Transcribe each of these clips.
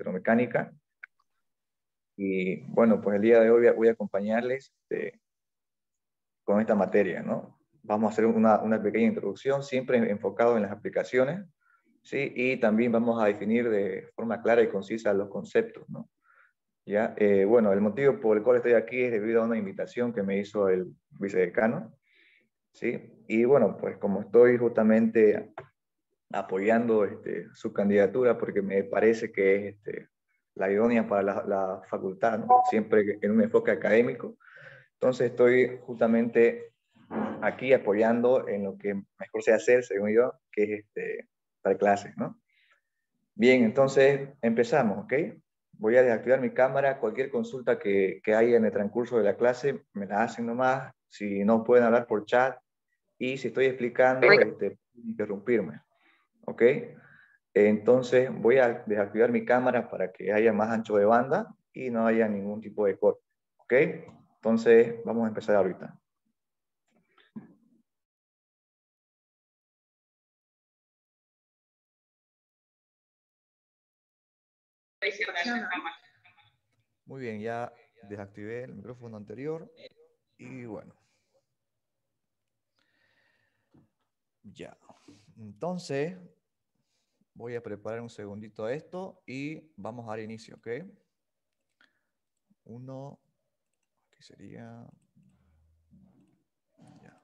electromecánica. Y bueno, pues el día de hoy voy a acompañarles este, con esta materia, ¿no? Vamos a hacer una, una, pequeña introducción, siempre enfocado en las aplicaciones, ¿sí? Y también vamos a definir de forma clara y concisa los conceptos, ¿no? ¿Ya? Eh, bueno, el motivo por el cual estoy aquí es debido a una invitación que me hizo el vicedecano, ¿sí? Y bueno, pues como estoy justamente apoyando este, su candidatura porque me parece que es este, la idónea para la, facultad, ¿no? siempre en un enfoque académico. Entonces estoy justamente aquí apoyando en lo que mejor sé hacer, según yo, que es este, dar clases. Bien, entonces empezamos, ¿ok? Voy a desactivar mi cámara, cualquier consulta que, que haya en el transcurso de la clase, me la hacen nomás, si no pueden hablar por chat y si estoy explicando, este, interrumpirme. ¿ok? Entonces voy a desactivar mi cámara para que haya más ancho de banda y no haya ningún tipo de corte, ¿ok? Entonces vamos a empezar ahorita. Muy bien, ya desactivé el micrófono anterior y bueno. Ya. Entonces, voy a preparar un segundito esto y vamos a dar inicio, ¿ok? Uno, aquí sería... Ya.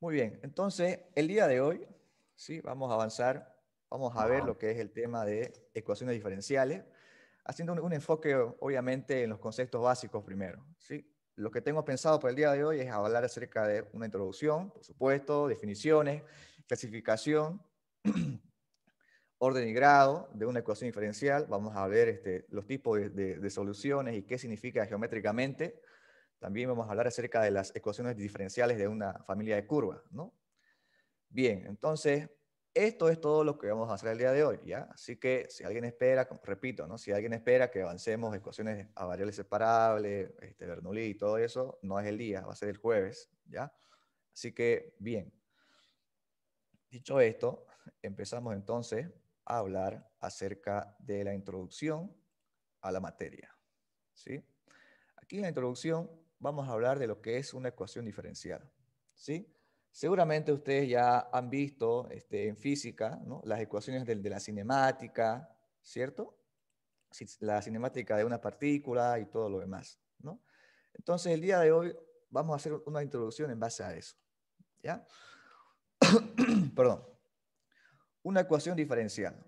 Muy bien, entonces, el día de hoy, ¿sí? Vamos a avanzar, vamos a ver lo que es el tema de ecuaciones diferenciales, haciendo un, un enfoque, obviamente, en los conceptos básicos primero, ¿sí? lo que tengo pensado para el día de hoy es hablar acerca de una introducción, por supuesto, definiciones, clasificación, orden y grado de una ecuación diferencial. Vamos a ver este, los tipos de, soluciones y qué significa geométricamente. También vamos a hablar acerca de las ecuaciones diferenciales de una familia de curvas. Bien, entonces, esto es todo lo que vamos a hacer el día de hoy, ¿ya? Así que si alguien espera, repito, ¿no? Si alguien espera que avancemos ecuaciones a variables separables, este, Bernoulli y todo eso, no es el día, va a ser el jueves, ¿ya? Así que, bien. Dicho esto, empezamos entonces a hablar acerca de la introducción a la materia, ¿sí? Aquí en la introducción vamos a hablar de lo que es una ecuación diferencial, ¿sí? Seguramente ustedes ya han visto este, en física las ecuaciones de, la cinemática, ¿cierto? La cinemática de una partícula y todo lo demás, ¿no? Entonces, el día de hoy vamos a hacer una introducción en base a eso, ¿ya? Perdón. Una ecuación diferencial.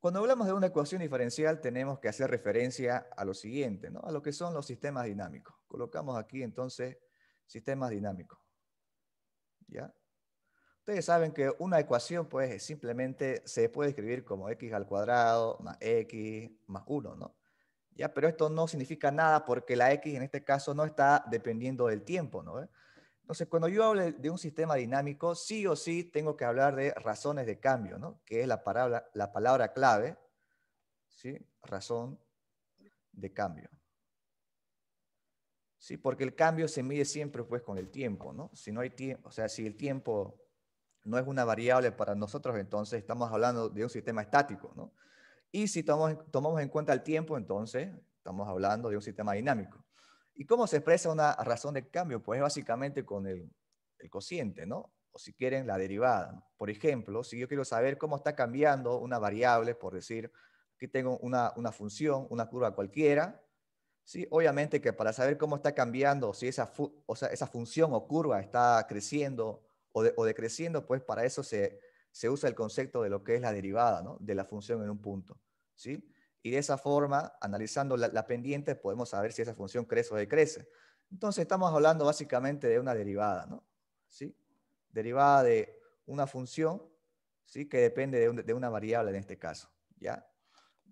Cuando hablamos de una ecuación diferencial, tenemos que hacer referencia a lo siguiente, ¿no? A lo que son los sistemas dinámicos. Colocamos aquí, entonces, sistemas dinámicos. ¿ya? Ustedes saben que una ecuación, pues, simplemente se puede escribir como x al cuadrado más x más 1, ¿no? ¿Ya? Pero esto no significa nada porque la x en este caso no está dependiendo del tiempo, ¿no? ¿Eh? Entonces, cuando yo hable de un sistema dinámico, sí o sí tengo que hablar de razones de cambio, ¿no? Que es la palabra, la palabra clave, ¿sí? Razón de cambio. ¿sí? Porque el cambio se mide siempre pues con el tiempo, ¿no? Si no hay tiempo, o sea, si el tiempo no es una variable para nosotros, entonces estamos hablando de un sistema estático, ¿no? Y si tomamos, tomamos en cuenta el tiempo, entonces estamos hablando de un sistema dinámico. ¿Y cómo se expresa una razón de cambio? Pues básicamente con el, el cociente, ¿no? O si quieren, la derivada. Por ejemplo, si yo quiero saber cómo está cambiando una variable, por decir, aquí tengo una, una función, una curva cualquiera, Sí, obviamente que para saber cómo está cambiando, si esa, esa función o curva está creciendo o, decreciendo, pues para eso se, usa el concepto de lo que es la derivada ¿no? de la función en un punto. ¿sí? Y de esa forma, analizando la, la pendiente, podemos saber si esa función crece o decrece. Entonces estamos hablando básicamente de una derivada, ¿no? Derivada de una función, ¿sí? Que depende de, de una variable en este caso, ¿ya?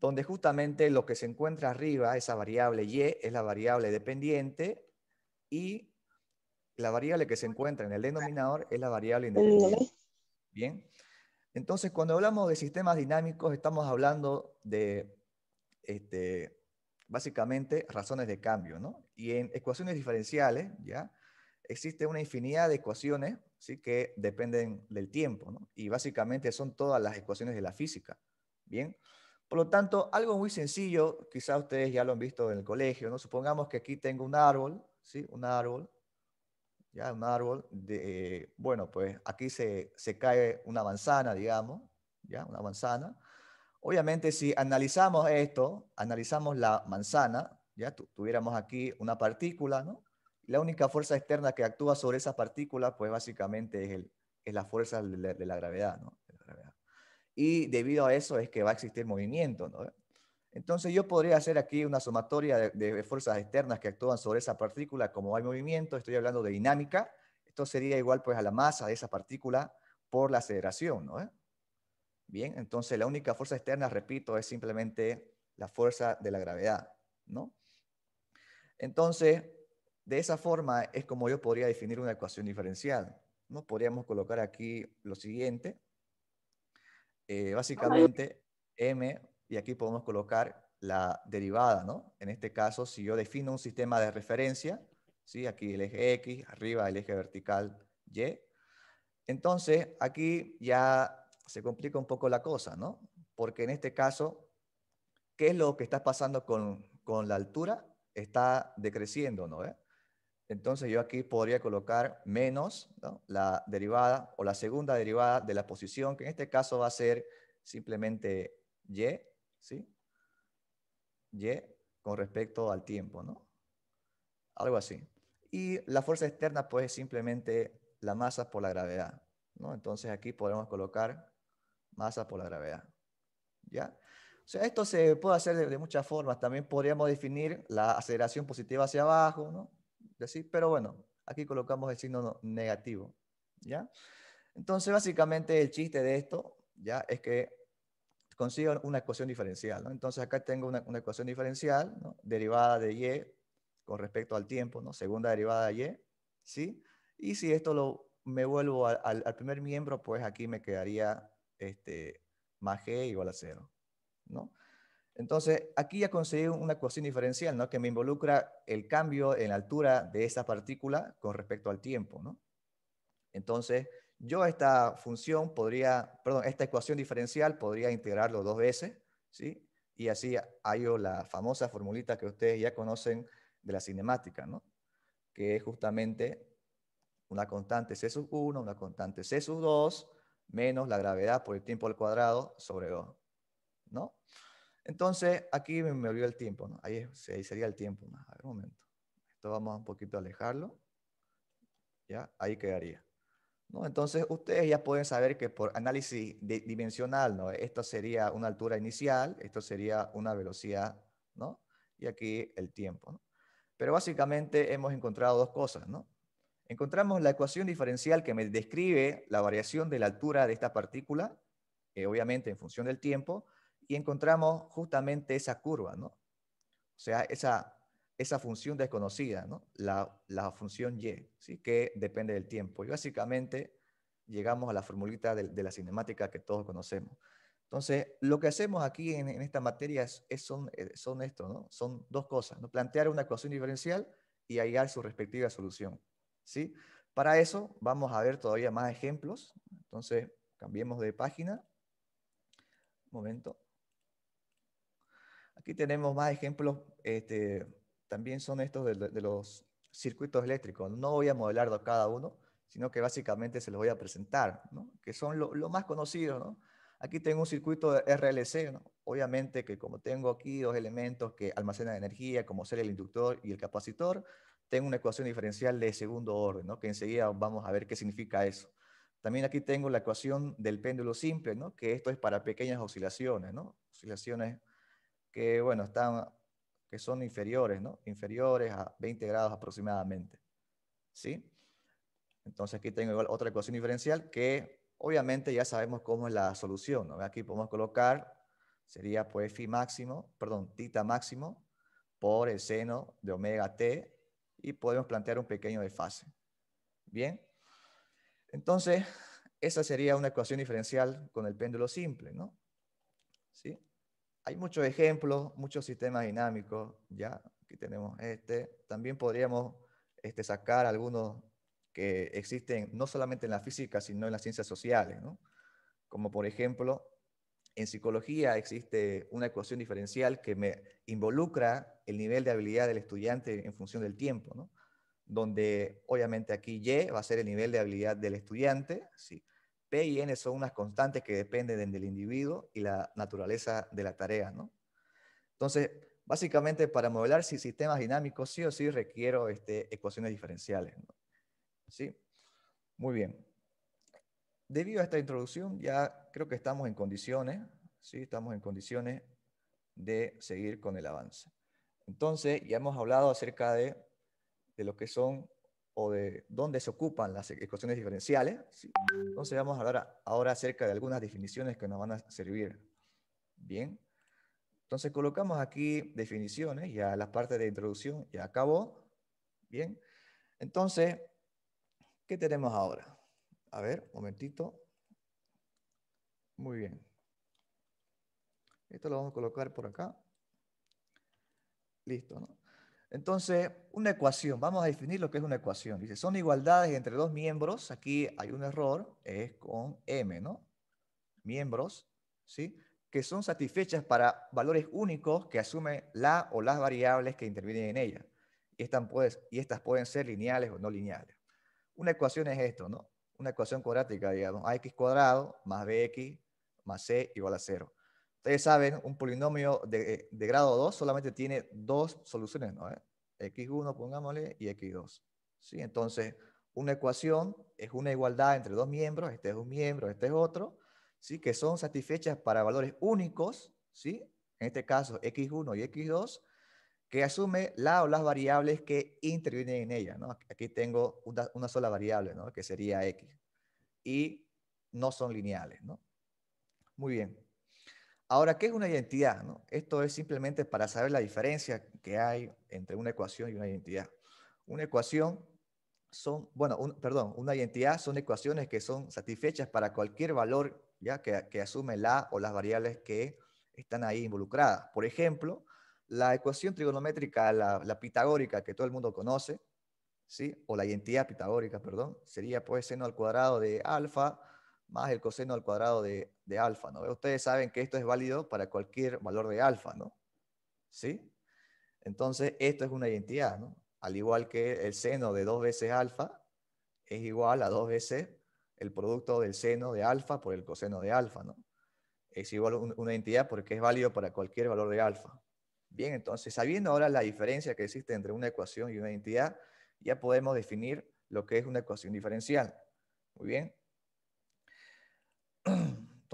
donde justamente lo que se encuentra arriba, esa variable y, es la variable dependiente y la variable que se encuentra en el denominador es la variable independiente. Bien. Entonces, cuando hablamos de sistemas dinámicos, estamos hablando de este, básicamente razones de cambio, ¿no? Y en ecuaciones diferenciales, ¿ya? Existe una infinidad de ecuaciones, ¿sí? Que dependen del tiempo, Y básicamente son todas las ecuaciones de la física, ¿bien? bien por lo tanto, algo muy sencillo, quizás ustedes ya lo han visto en el colegio, ¿no? Supongamos que aquí tengo un árbol, ¿sí? Un árbol, ya un árbol, de, eh, bueno, pues aquí se, cae una manzana, digamos, ya una manzana. Obviamente, si analizamos esto, analizamos la manzana, ya tuviéramos aquí una partícula, ¿no? la única fuerza externa que actúa sobre esa partícula pues básicamente es, el, es la fuerza de la, gravedad, ¿no? De la gravedad y debido a eso es que va a existir movimiento. Entonces yo podría hacer aquí una sumatoria de, fuerzas externas que actúan sobre esa partícula, como hay movimiento, estoy hablando de dinámica, esto sería igual pues a la masa de esa partícula por la aceleración. ¿no? Bien, entonces la única fuerza externa, repito, es simplemente la fuerza de la gravedad. ¿no? Entonces, de esa forma es como yo podría definir una ecuación diferencial. ¿no? Podríamos colocar aquí lo siguiente. Eh, básicamente M, y aquí podemos colocar la derivada, ¿no? En este caso, si yo defino un sistema de referencia, ¿sí? Aquí el eje X, arriba el eje vertical Y. Entonces, aquí ya se complica un poco la cosa, ¿no? Porque en este caso, ¿qué es lo que está pasando con, con la altura? Está decreciendo, ¿no? Entonces yo aquí podría colocar menos la derivada o la segunda derivada de la posición, que en este caso va a ser simplemente y, ¿sí? Y con respecto al tiempo, ¿no? Algo así. Y la fuerza externa, pues, es simplemente la masa por la gravedad, ¿no? Entonces aquí podemos colocar masa por la gravedad, ¿ya? O sea, esto se puede hacer de muchas formas. También podríamos definir la aceleración positiva hacia abajo, ¿no? pero bueno, aquí colocamos el signo negativo, ¿ya? Entonces, básicamente el chiste de esto, ¿ya? Es que consigo una ecuación diferencial, Entonces acá tengo una, una ecuación diferencial, Derivada de y con respecto al tiempo, ¿no? Segunda derivada de y, ¿sí? Y si esto lo, me vuelvo al, primer miembro, pues aquí me quedaría este, más g igual a cero ¿no? Entonces, aquí ya conseguí una ecuación diferencial, ¿no? Que me involucra el cambio en la altura de esa partícula con respecto al tiempo, ¿no? Entonces, yo esta función podría, perdón, esta ecuación diferencial podría integrarlo dos veces, ¿sí? Y así hallo la famosa formulita que ustedes ya conocen de la cinemática, ¿no? Que es justamente una constante C sub 1, una constante C 2, menos la gravedad por el tiempo al cuadrado sobre 2, ¿no? Entonces, aquí me, me el tiempo, ¿no? Ahí, sería el tiempo más. A ver, un momento. Esto vamos un poquito a alejarlo. Ya, ahí quedaría. ¿No? Entonces, ustedes ya pueden saber que por análisis dimensional, ¿no? Esto sería una altura inicial, esto sería una velocidad, ¿no? Y aquí el tiempo, ¿no? Pero básicamente hemos encontrado dos cosas, ¿no? Encontramos la ecuación diferencial que me describe la variación de la altura de esta partícula, eh, obviamente en función del tiempo, y encontramos justamente esa curva, ¿no? O sea, esa, esa función desconocida, ¿no? La, la función y, ¿sí? que depende del tiempo. Y básicamente llegamos a la formulita de, la cinemática que todos conocemos. Entonces, lo que hacemos aquí en, esta materia es, son, eh, son esto, ¿no? Son dos cosas, ¿no? Plantear una ecuación diferencial y hallar su respectiva solución, ¿sí? Para eso vamos a ver todavía más ejemplos. Entonces, cambiemos de página. Un momento. Aquí tenemos más ejemplos, este, también son estos de, los circuitos eléctricos. No voy a modelar cada uno, sino que básicamente se los voy a presentar, que son lo, más conocidos. Aquí tengo un circuito RLC, obviamente que como tengo aquí dos elementos que almacenan energía, como ser el inductor y el capacitor, tengo una ecuación diferencial de segundo orden, que enseguida vamos a ver qué significa eso. También aquí tengo la ecuación del péndulo simple, que esto es para pequeñas oscilaciones, oscilaciones que, bueno, están, que son inferiores, ¿no? Inferiores a 20 grados aproximadamente, ¿sí? Entonces aquí tengo otra ecuación diferencial que obviamente ya sabemos cómo es la solución, ¿no? Aquí podemos colocar, sería pues phi máximo, perdón, tita máximo por el seno de omega t y podemos plantear un pequeño desfase. Bien, entonces esa sería una ecuación diferencial con el péndulo simple, ¿no? ¿Sí? Hay muchos ejemplos, muchos sistemas dinámicos, ya, aquí tenemos este. También podríamos este, sacar algunos que existen no solamente en la física, sino en las ciencias sociales, ¿no? Como por ejemplo, en psicología existe una ecuación diferencial que me involucra el nivel de habilidad del estudiante en función del tiempo, ¿no? Donde obviamente aquí Y va a ser el nivel de habilidad del estudiante, ¿sí? y N son unas constantes que dependen del individuo y la naturaleza de la tarea, ¿no? Entonces, básicamente para modelar sistemas dinámicos sí o sí requiero este, ecuaciones diferenciales, ¿Sí? Muy bien. Debido a esta introducción, ya creo que estamos en condiciones, ¿sí? Estamos en condiciones de seguir con el avance. Entonces, ya hemos hablado acerca de, de lo que son o de dónde se ocupan las e-, ecuaciones diferenciales. Entonces vamos a hablar ahora acerca de algunas definiciones que nos van a servir. Bien. Entonces colocamos aquí definiciones, ya la parte de introducción ya acabó. Bien. Entonces, ¿qué tenemos ahora? A ver, momentito. Muy bien. Esto lo vamos a colocar por acá. Listo, ¿no? Entonces, una ecuación, vamos a definir lo que es una ecuación. Dice, son igualdades entre dos miembros, aquí hay un error, es con m, ¿no? Miembros, ¿sí? Que son satisfechas para valores únicos que asumen la o las variables que intervienen en ella. Y están pues, y estas pueden ser lineales o no lineales. Una ecuación es esto, ¿no? Una ecuación cuadrática, digamos, ax cuadrado más bx más c igual a cero ustedes saben, un polinomio de, grado 2 solamente tiene dos soluciones, no ¿Eh? X1, pongámosle, y X2. ¿Sí? Entonces, una ecuación es una igualdad entre dos miembros, este es un miembro, este es otro, ¿sí? que son satisfechas para valores únicos, ¿sí? en este caso x1 y x2, que asume las variables que intervienen en ella. ¿no? Aquí tengo una sola variable, ¿no? que sería x, y no son lineales. ¿no? Muy bien. Ahora, ¿qué es una identidad? Esto es simplemente para saber la diferencia que hay entre una ecuación y una identidad. Una ecuación son, bueno, perdón, una identidad son ecuaciones que son satisfechas para cualquier valor ya que, asume la o las variables que están ahí involucradas. Por ejemplo, la ecuación trigonométrica, la, la, pitagórica que todo el mundo conoce, ¿sí? o la identidad pitagórica, perdón, sería pues seno al cuadrado de alfa más el coseno al cuadrado de, alfa, ¿no? Ustedes saben que esto es válido para cualquier valor de alfa, ¿no? ¿Sí? Entonces, esto es una identidad, ¿no? Al igual que el seno de dos veces alfa es igual a dos veces el producto del seno de alfa por el coseno de alfa, ¿no? Es igual a una identidad porque es válido para cualquier valor de alfa. Bien, entonces, sabiendo ahora la diferencia que existe entre una ecuación y una identidad, ya podemos definir lo que es una ecuación diferencial. Muy bien,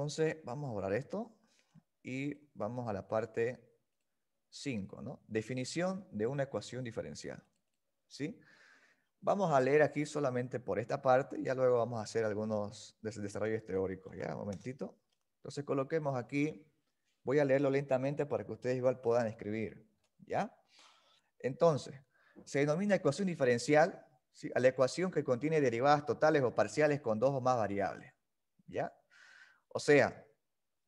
entonces, vamos a borrar esto y vamos a la parte 5, ¿no? Definición de una ecuación diferencial, ¿sí? Vamos a leer aquí solamente por esta parte, ya luego vamos a hacer algunos desarrollos teóricos, ¿ya? Un momentito. Entonces, coloquemos aquí, voy a leerlo lentamente para que ustedes igual puedan escribir, ¿ya? Entonces, se denomina ecuación diferencial ¿sí? a la ecuación que contiene derivadas totales o parciales con dos o más variables, ¿ya? O sea,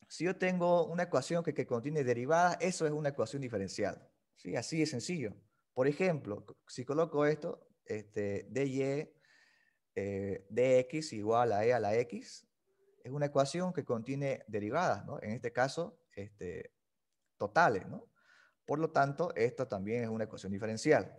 si yo tengo una ecuación que, contiene derivadas, eso es una ecuación diferencial. ¿sí? Así de sencillo. Por ejemplo, si coloco esto, este, dy eh, dx igual a e a la x, es una ecuación que contiene derivadas, ¿no? en este caso, este, totales. ¿no? Por lo tanto, esto también es una ecuación diferencial.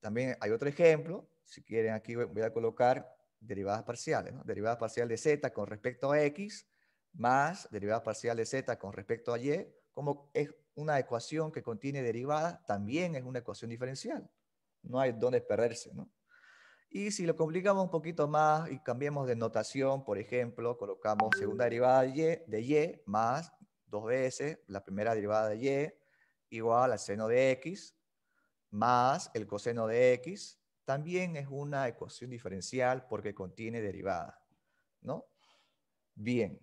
También hay otro ejemplo, si quieren aquí voy a colocar derivadas parciales, ¿no? derivada parcial de z con respecto a x más derivada parcial de z con respecto a y, como es una ecuación que contiene derivadas, también es una ecuación diferencial. No hay donde perderse, ¿no? Y si lo complicamos un poquito más y cambiamos de notación, por ejemplo, colocamos segunda derivada y, de y más dos veces la primera derivada de y igual al seno de x más el coseno de x también es una ecuación diferencial porque contiene derivadas, ¿no? Bien.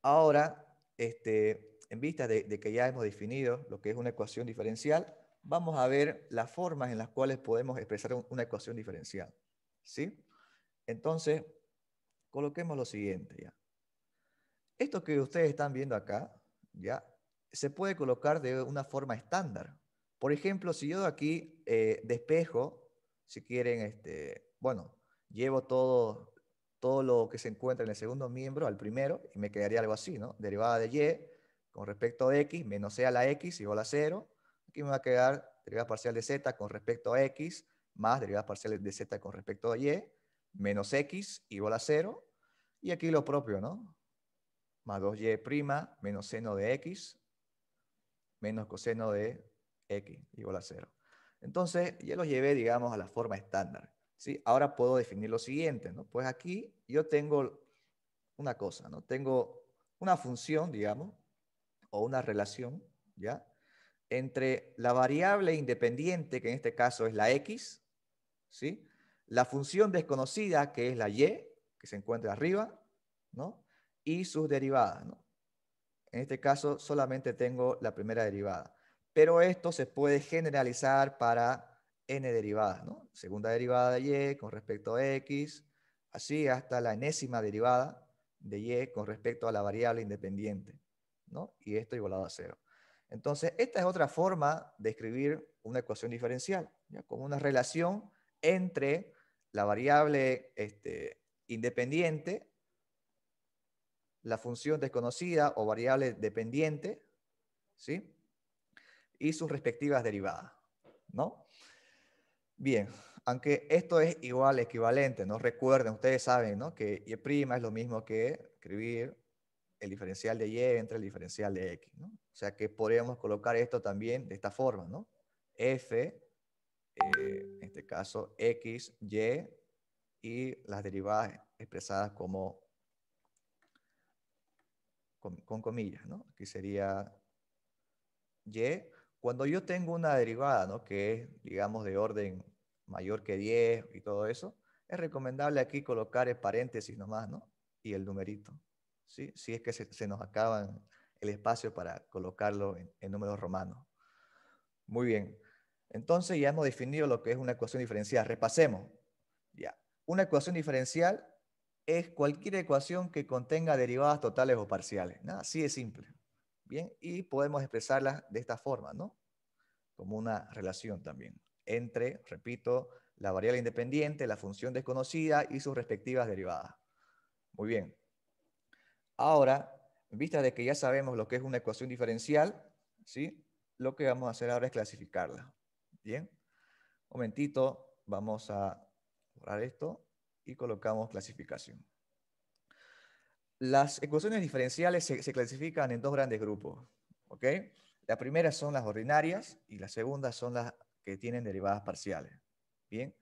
Ahora, este, en vista de, que ya hemos definido lo que es una ecuación diferencial, vamos a ver las formas en las cuales podemos expresar una ecuación diferencial, ¿sí? Entonces, coloquemos lo siguiente ya. Esto que ustedes están viendo acá, ya, se puede colocar de una forma estándar. Por ejemplo, si yo aquí eh, despejo si quieren, este, bueno, llevo todo, todo lo que se encuentra en el segundo miembro al primero y me quedaría algo así, ¿no? Derivada de y con respecto a x menos c a la x igual a cero. Aquí me va a quedar derivada parcial de z con respecto a x más derivada parcial de z con respecto a y menos x igual a cero. Y aquí lo propio, ¿no? Más 2y' menos seno de x menos coseno de x igual a cero. Entonces, ya lo llevé, digamos, a la forma estándar. ¿sí? Ahora puedo definir lo siguiente, ¿no? Pues aquí yo tengo una cosa, ¿no? Tengo una función, digamos, o una relación, ¿ya? Entre la variable independiente, que en este caso es la x, ¿sí? La función desconocida, que es la y, que se encuentra arriba, ¿no? Y sus derivadas, ¿no? En este caso solamente tengo la primera derivada pero esto se puede generalizar para n derivadas, ¿no? Segunda derivada de y con respecto a x, así hasta la enésima derivada de y con respecto a la variable independiente, ¿no? Y esto igualado a cero. Entonces, esta es otra forma de escribir una ecuación diferencial, ¿ya? como una relación entre la variable este, independiente, la función desconocida o variable dependiente, ¿sí? y sus respectivas derivadas, ¿no? Bien, aunque esto es igual, equivalente, ¿no? Recuerden, ustedes saben, ¿no? Que y' es lo mismo que escribir el diferencial de y entre el diferencial de x, ¿no? O sea que podríamos colocar esto también de esta forma, ¿no? f, eh, en este caso x, y, y las derivadas expresadas como con, comillas, ¿no? Aquí sería y cuando yo tengo una derivada, ¿no? que es, digamos, de orden mayor que 10 y todo eso, es recomendable aquí colocar el paréntesis nomás, ¿no? Y el numerito, ¿sí? Si es que se, nos acaban el espacio para colocarlo en, números romanos. Muy bien. Entonces ya hemos definido lo que es una ecuación diferencial. Repasemos. Ya. Una ecuación diferencial es cualquier ecuación que contenga derivadas totales o parciales. Nada, Así de simple. Bien, y podemos expresarlas de esta forma, ¿no? Como una relación también entre, repito, la variable independiente, la función desconocida y sus respectivas derivadas. Muy bien. Ahora, en vista de que ya sabemos lo que es una ecuación diferencial, ¿sí? lo que vamos a hacer ahora es clasificarla. Bien. Un momentito, vamos a borrar esto y colocamos clasificación. Las ecuaciones diferenciales se, clasifican en dos grandes grupos. ¿ok? La primera son las ordinarias y la segunda son las que tienen derivadas parciales. Bien,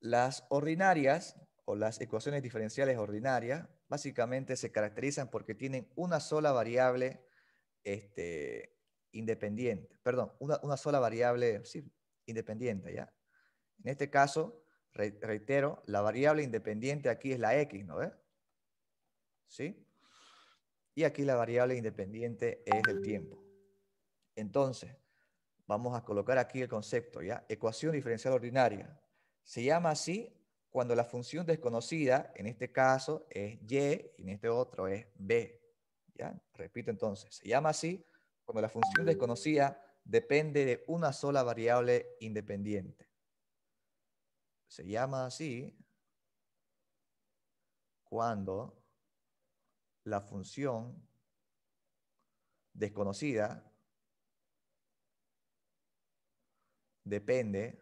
las ordinarias o las ecuaciones diferenciales ordinarias básicamente se caracterizan porque tienen una sola variable este, independiente, perdón, una, sola variable independiente, ¿ya? En este caso, reitero, la variable independiente aquí es la X, ¿no? ¿sí? Y aquí la variable independiente es el tiempo. Entonces, vamos a colocar aquí el concepto, ¿ya? Ecuación diferencial ordinaria. Se llama así cuando la función desconocida, en este caso es y, y en este otro es b. ¿ya? Repito entonces, se llama así cuando la función desconocida depende de una sola variable independiente. Se llama así cuando la función desconocida depende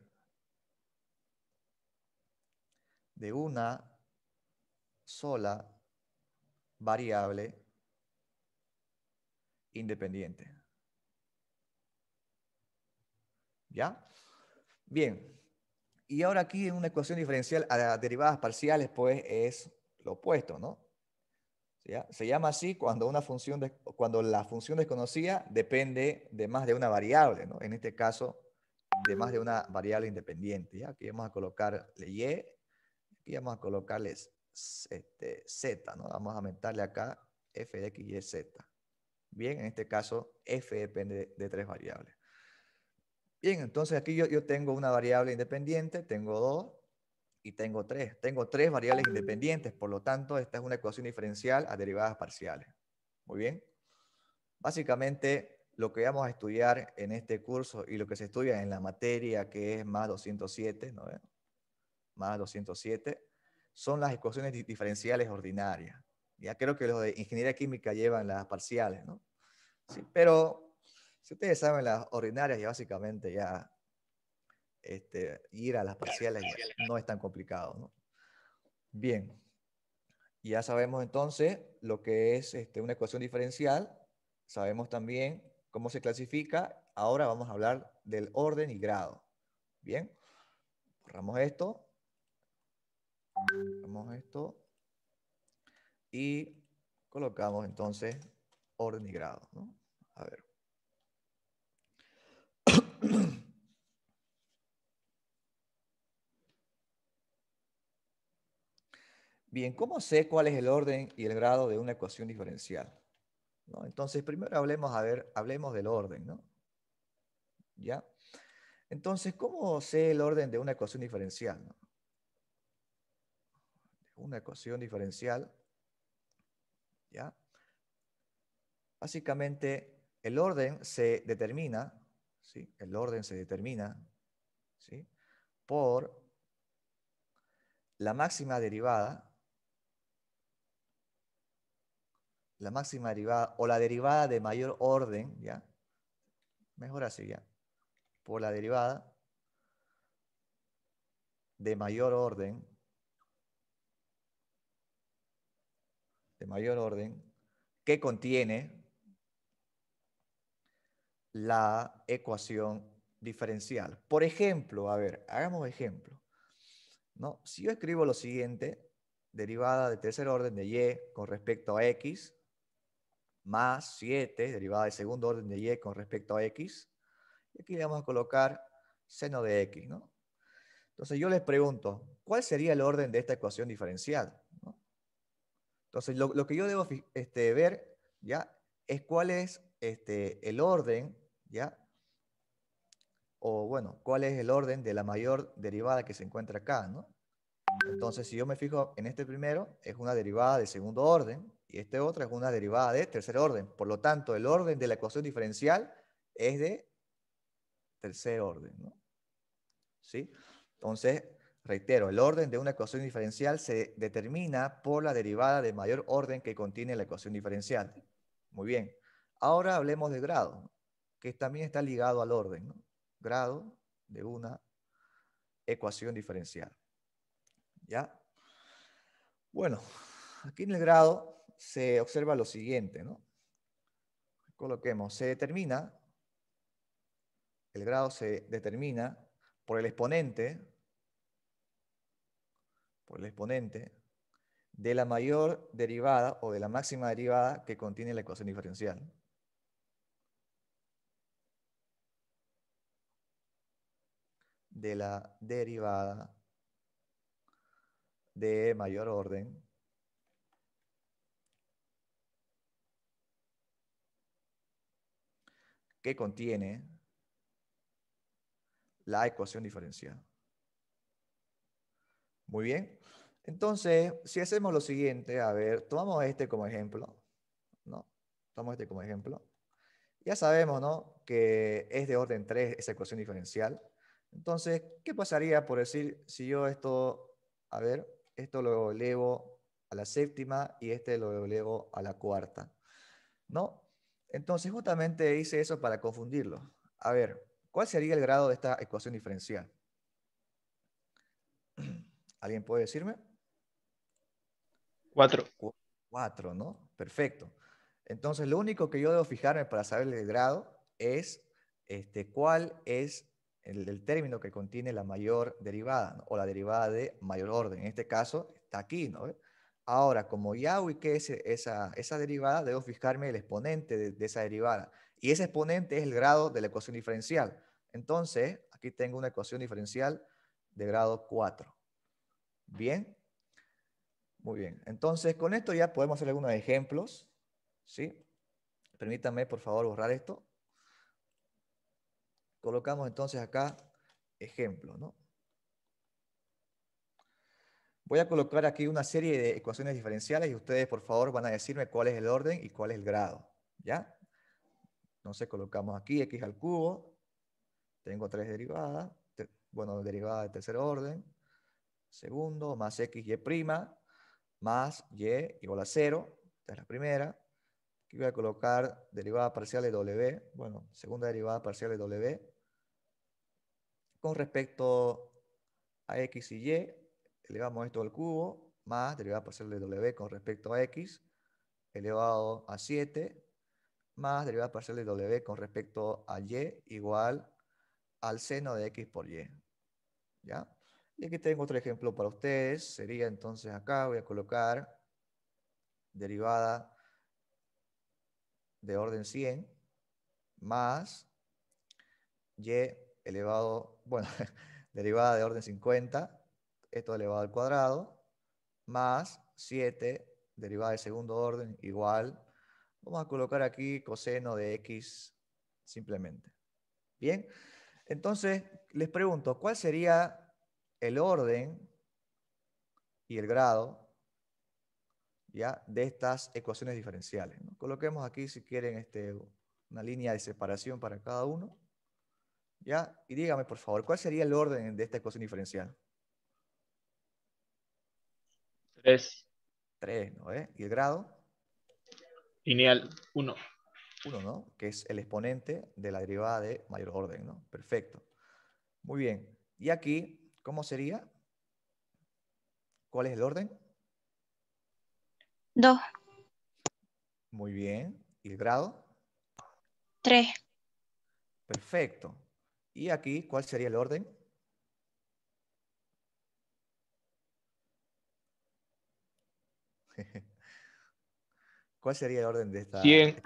de una sola variable independiente. ¿Ya? Bien. Y ahora aquí en una ecuación diferencial a derivadas parciales, pues es lo opuesto, ¿no? Se llama así cuando, una función cuando la función desconocida depende de más de una variable, ¿no? En este caso, de más de una variable independiente, ¿ya? Aquí vamos a colocarle y, aquí vamos a colocarle este, z, ¿no? Vamos a aumentarle acá f x, y, z. Bien, en este caso, f depende de, tres variables. Bien, entonces aquí yo, yo tengo una variable independiente, tengo dos, tengo tres. Tengo tres variables independientes, por lo tanto, esta es una ecuación diferencial a derivadas parciales. Muy bien. Básicamente, lo que vamos a estudiar en este curso y lo que se estudia en la materia que es más 207, ¿no? más 207, son las ecuaciones diferenciales ordinarias. Ya creo que los de ingeniería química llevan las parciales, ¿no? Sí, pero si ustedes saben las ordinarias, ya básicamente ya este, ir a las parciales no es tan complicado. Bien, ya sabemos entonces lo que es este, una ecuación diferencial, sabemos también cómo se clasifica, ahora vamos a hablar del orden y grado. Bien, borramos esto, borramos esto y colocamos entonces orden y grado. A ver. Bien, ¿cómo sé cuál es el orden y el grado de una ecuación diferencial? Entonces, primero hablemos, a ver, hablemos del orden, ¿no? ¿Ya? Entonces, ¿cómo sé el orden de una ecuación diferencial? Una ecuación diferencial, ¿ya? Básicamente, el orden se determina, ¿sí? El orden se determina, Por la máxima derivada la máxima derivada o la derivada de mayor orden, ¿ya? Mejor así, ¿ya? Por la derivada de mayor orden, de mayor orden, que contiene la ecuación diferencial. Por ejemplo, a ver, hagamos ejemplo. ¿no? Si yo escribo lo siguiente, derivada de tercer orden de y con respecto a x, más 7, derivada de segundo orden de y con respecto a x. Y aquí le vamos a colocar seno de x, ¿no? Entonces yo les pregunto, ¿cuál sería el orden de esta ecuación diferencial? Entonces lo, que yo debo este, ver, ¿ya? Es cuál es este, el orden, ¿ya? O bueno, cuál es el orden de la mayor derivada que se encuentra acá, ¿no? Entonces, si yo me fijo en este primero, es una derivada de segundo orden y este otro es una derivada de tercer orden. Por lo tanto, el orden de la ecuación diferencial es de tercer orden. Entonces, reitero, el orden de una ecuación diferencial se determina por la derivada de mayor orden que contiene la ecuación diferencial. Muy bien. Ahora hablemos de grado, que también está ligado al orden. Grado de una ecuación diferencial. ¿ya? Bueno, aquí en el grado se observa lo siguiente, ¿no? Coloquemos, se determina, el grado se determina por el exponente, por el exponente de la mayor derivada o de la máxima derivada que contiene la ecuación diferencial. De la derivada de mayor orden. que contiene la ecuación diferencial. Muy bien. Entonces, si hacemos lo siguiente, a ver, tomamos este como ejemplo, ¿no? Tomamos este como ejemplo. Ya sabemos, ¿no? Que es de orden 3 esa ecuación diferencial. Entonces, ¿qué pasaría por decir si yo esto, a ver, esto lo elevo a la séptima y este lo elevo a la cuarta. ¿No? Entonces justamente hice eso para confundirlo. A ver, ¿cuál sería el grado de esta ecuación diferencial? ¿Alguien puede decirme? Cuatro. cuatro, ¿no? Perfecto. Entonces, lo único que yo debo fijarme para saber el grado es este, cuál es el, término que contiene la mayor derivada o la derivada de mayor orden. En este caso está aquí, ¿no? Ahora, como ya ubiqué esa, derivada, debo fijarme el exponente de, esa derivada. Y ese exponente es el grado de la ecuación diferencial. Entonces, aquí tengo una ecuación diferencial de grado 4. Bien. Muy bien. Entonces, con esto ya podemos hacer algunos ejemplos. ¿Sí? Permítanme, por favor, borrar esto colocamos entonces acá ejemplo, ¿no? Voy a colocar aquí una serie de ecuaciones diferenciales y ustedes, por favor, van a decirme cuál es el orden y cuál es el grado, ¿ya? Entonces colocamos aquí x al cubo, tengo tres derivadas, bueno, derivada de tercer orden, segundo, más xy' más y igual a cero. esta es la primera. Aquí voy a colocar derivada parcial de w, bueno, segunda derivada parcial de w, con respecto a x y y, elevamos esto al cubo, más derivada parcial de w con respecto a x, elevado a 7, más derivada parcial de w con respecto a y, igual al seno de x por y. ¿Ya? Y aquí tengo otro ejemplo para ustedes. Sería entonces acá, voy a colocar derivada de orden 100 más y elevado, bueno, derivada de orden 50, esto elevado al cuadrado, más 7 derivada de segundo orden igual, vamos a colocar aquí coseno de x simplemente. Bien, entonces les pregunto, ¿cuál sería el orden y el grado ya, de estas ecuaciones diferenciales? Coloquemos aquí, si quieren, este, una línea de separación para cada uno. ¿Ya? Y dígame, por favor, ¿cuál sería el orden de esta ecuación diferencial? Tres. Tres, ¿no? ¿Y el grado? Lineal 1. 1, ¿no? Que es el exponente de la derivada de mayor orden, ¿no? Perfecto. Muy bien. Y aquí, ¿cómo sería? ¿Cuál es el orden? 2. Muy bien. ¿Y el grado? 3. Perfecto. Y aquí, ¿cuál sería el orden? ¿Cuál sería el orden de esta? 100.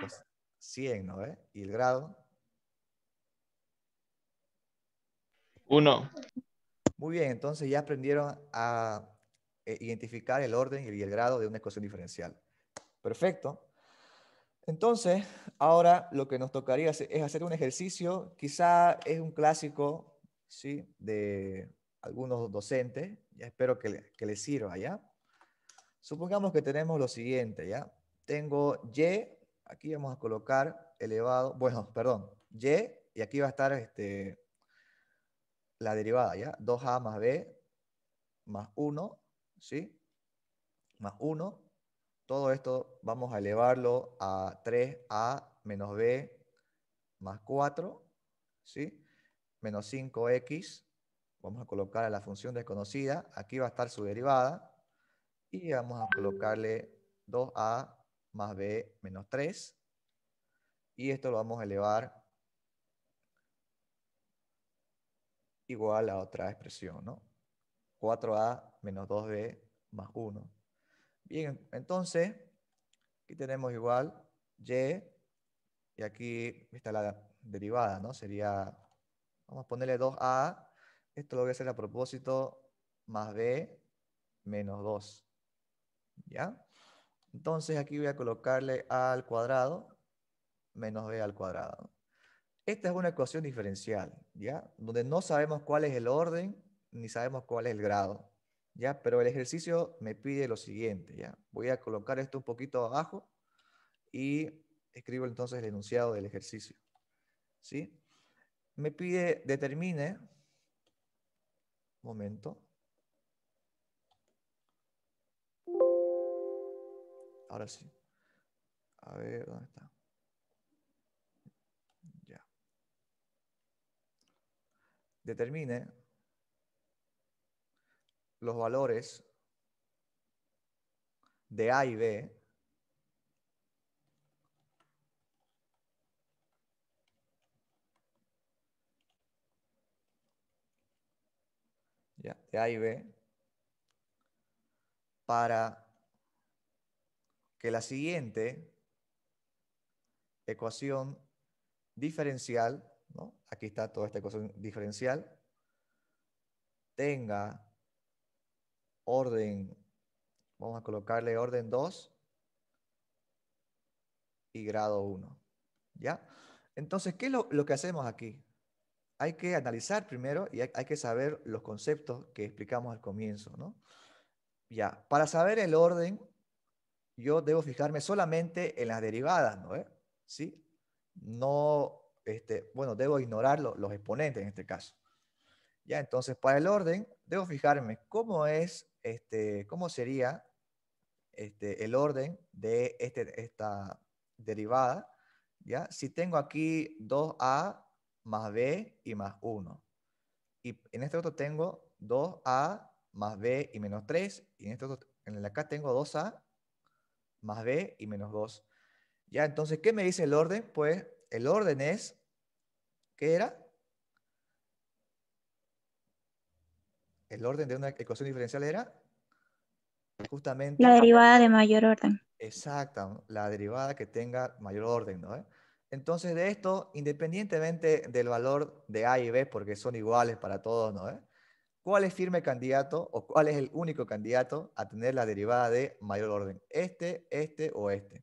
100, ¿no? ¿Y el grado? 1. Muy bien, entonces ya aprendieron a eh, identificar el orden y el grado de una ecuación diferencial. Perfecto. Entonces, ahora lo que nos tocaría es hacer un ejercicio, quizá es un clásico, ¿sí? De algunos docentes, ya espero que, les sirva, ¿ya? Supongamos que tenemos lo siguiente, ¿ya? Tengo Y, aquí vamos a colocar elevado, bueno, perdón, Y, y aquí va a estar este, la derivada, ¿ya? 2A más B más 1, Más 1 todo esto vamos a elevarlo a 3a menos b más 4, ¿sí? Menos 5x, vamos a colocar a la función desconocida, aquí va a estar su derivada, y vamos a colocarle 2a más b menos 3, y esto lo vamos a elevar igual a otra expresión, ¿no? 4a menos 2b más 1. Bien, entonces, aquí tenemos igual y, y aquí está la derivada, ¿no? Sería, vamos a ponerle 2a, esto lo voy a hacer a propósito, más b menos 2, ¿ya? Entonces aquí voy a colocarle a al cuadrado menos b al cuadrado. Esta es una ecuación diferencial, ¿ya? Donde no sabemos cuál es el orden, ni sabemos cuál es el grado. ¿ya? Pero el ejercicio me pide lo siguiente, ¿ya? Voy a colocar esto un poquito abajo y escribo entonces el enunciado del ejercicio, ¿sí? Me pide, determine, momento, ahora sí, a ver, ¿dónde está? Ya. Determine los valores de A y B de A y B para que la siguiente ecuación diferencial, ¿no? aquí está toda esta ecuación diferencial, tenga orden, vamos a colocarle orden 2 y grado 1. ¿Ya? Entonces, ¿qué es lo, que hacemos aquí? Hay que analizar primero y hay, que saber los conceptos que explicamos al comienzo, ¿no? Ya, para saber el orden, yo debo fijarme solamente en las derivadas, ¿no? ¿Eh? ¿Sí? No, este, bueno, debo ignorar los exponentes en este caso. Ya, entonces, para el orden, debo fijarme cómo es, este, cómo sería este, el orden de este, esta derivada, ¿ya? Si tengo aquí 2a más b y más 1. Y en este otro tengo 2a más b y menos 3. Y en este otro, en el acá tengo 2a más b y menos 2. ¿Ya? Entonces, ¿qué me dice el orden? Pues el orden es, ¿qué era? el orden de una ecuación diferencial era justamente... La derivada de mayor orden. Exacto, la derivada que tenga mayor orden, ¿no? Entonces, de esto, independientemente del valor de A y B, porque son iguales para todos, ¿no? ¿Cuál es firme candidato o cuál es el único candidato a tener la derivada de mayor orden? ¿Este, este o este?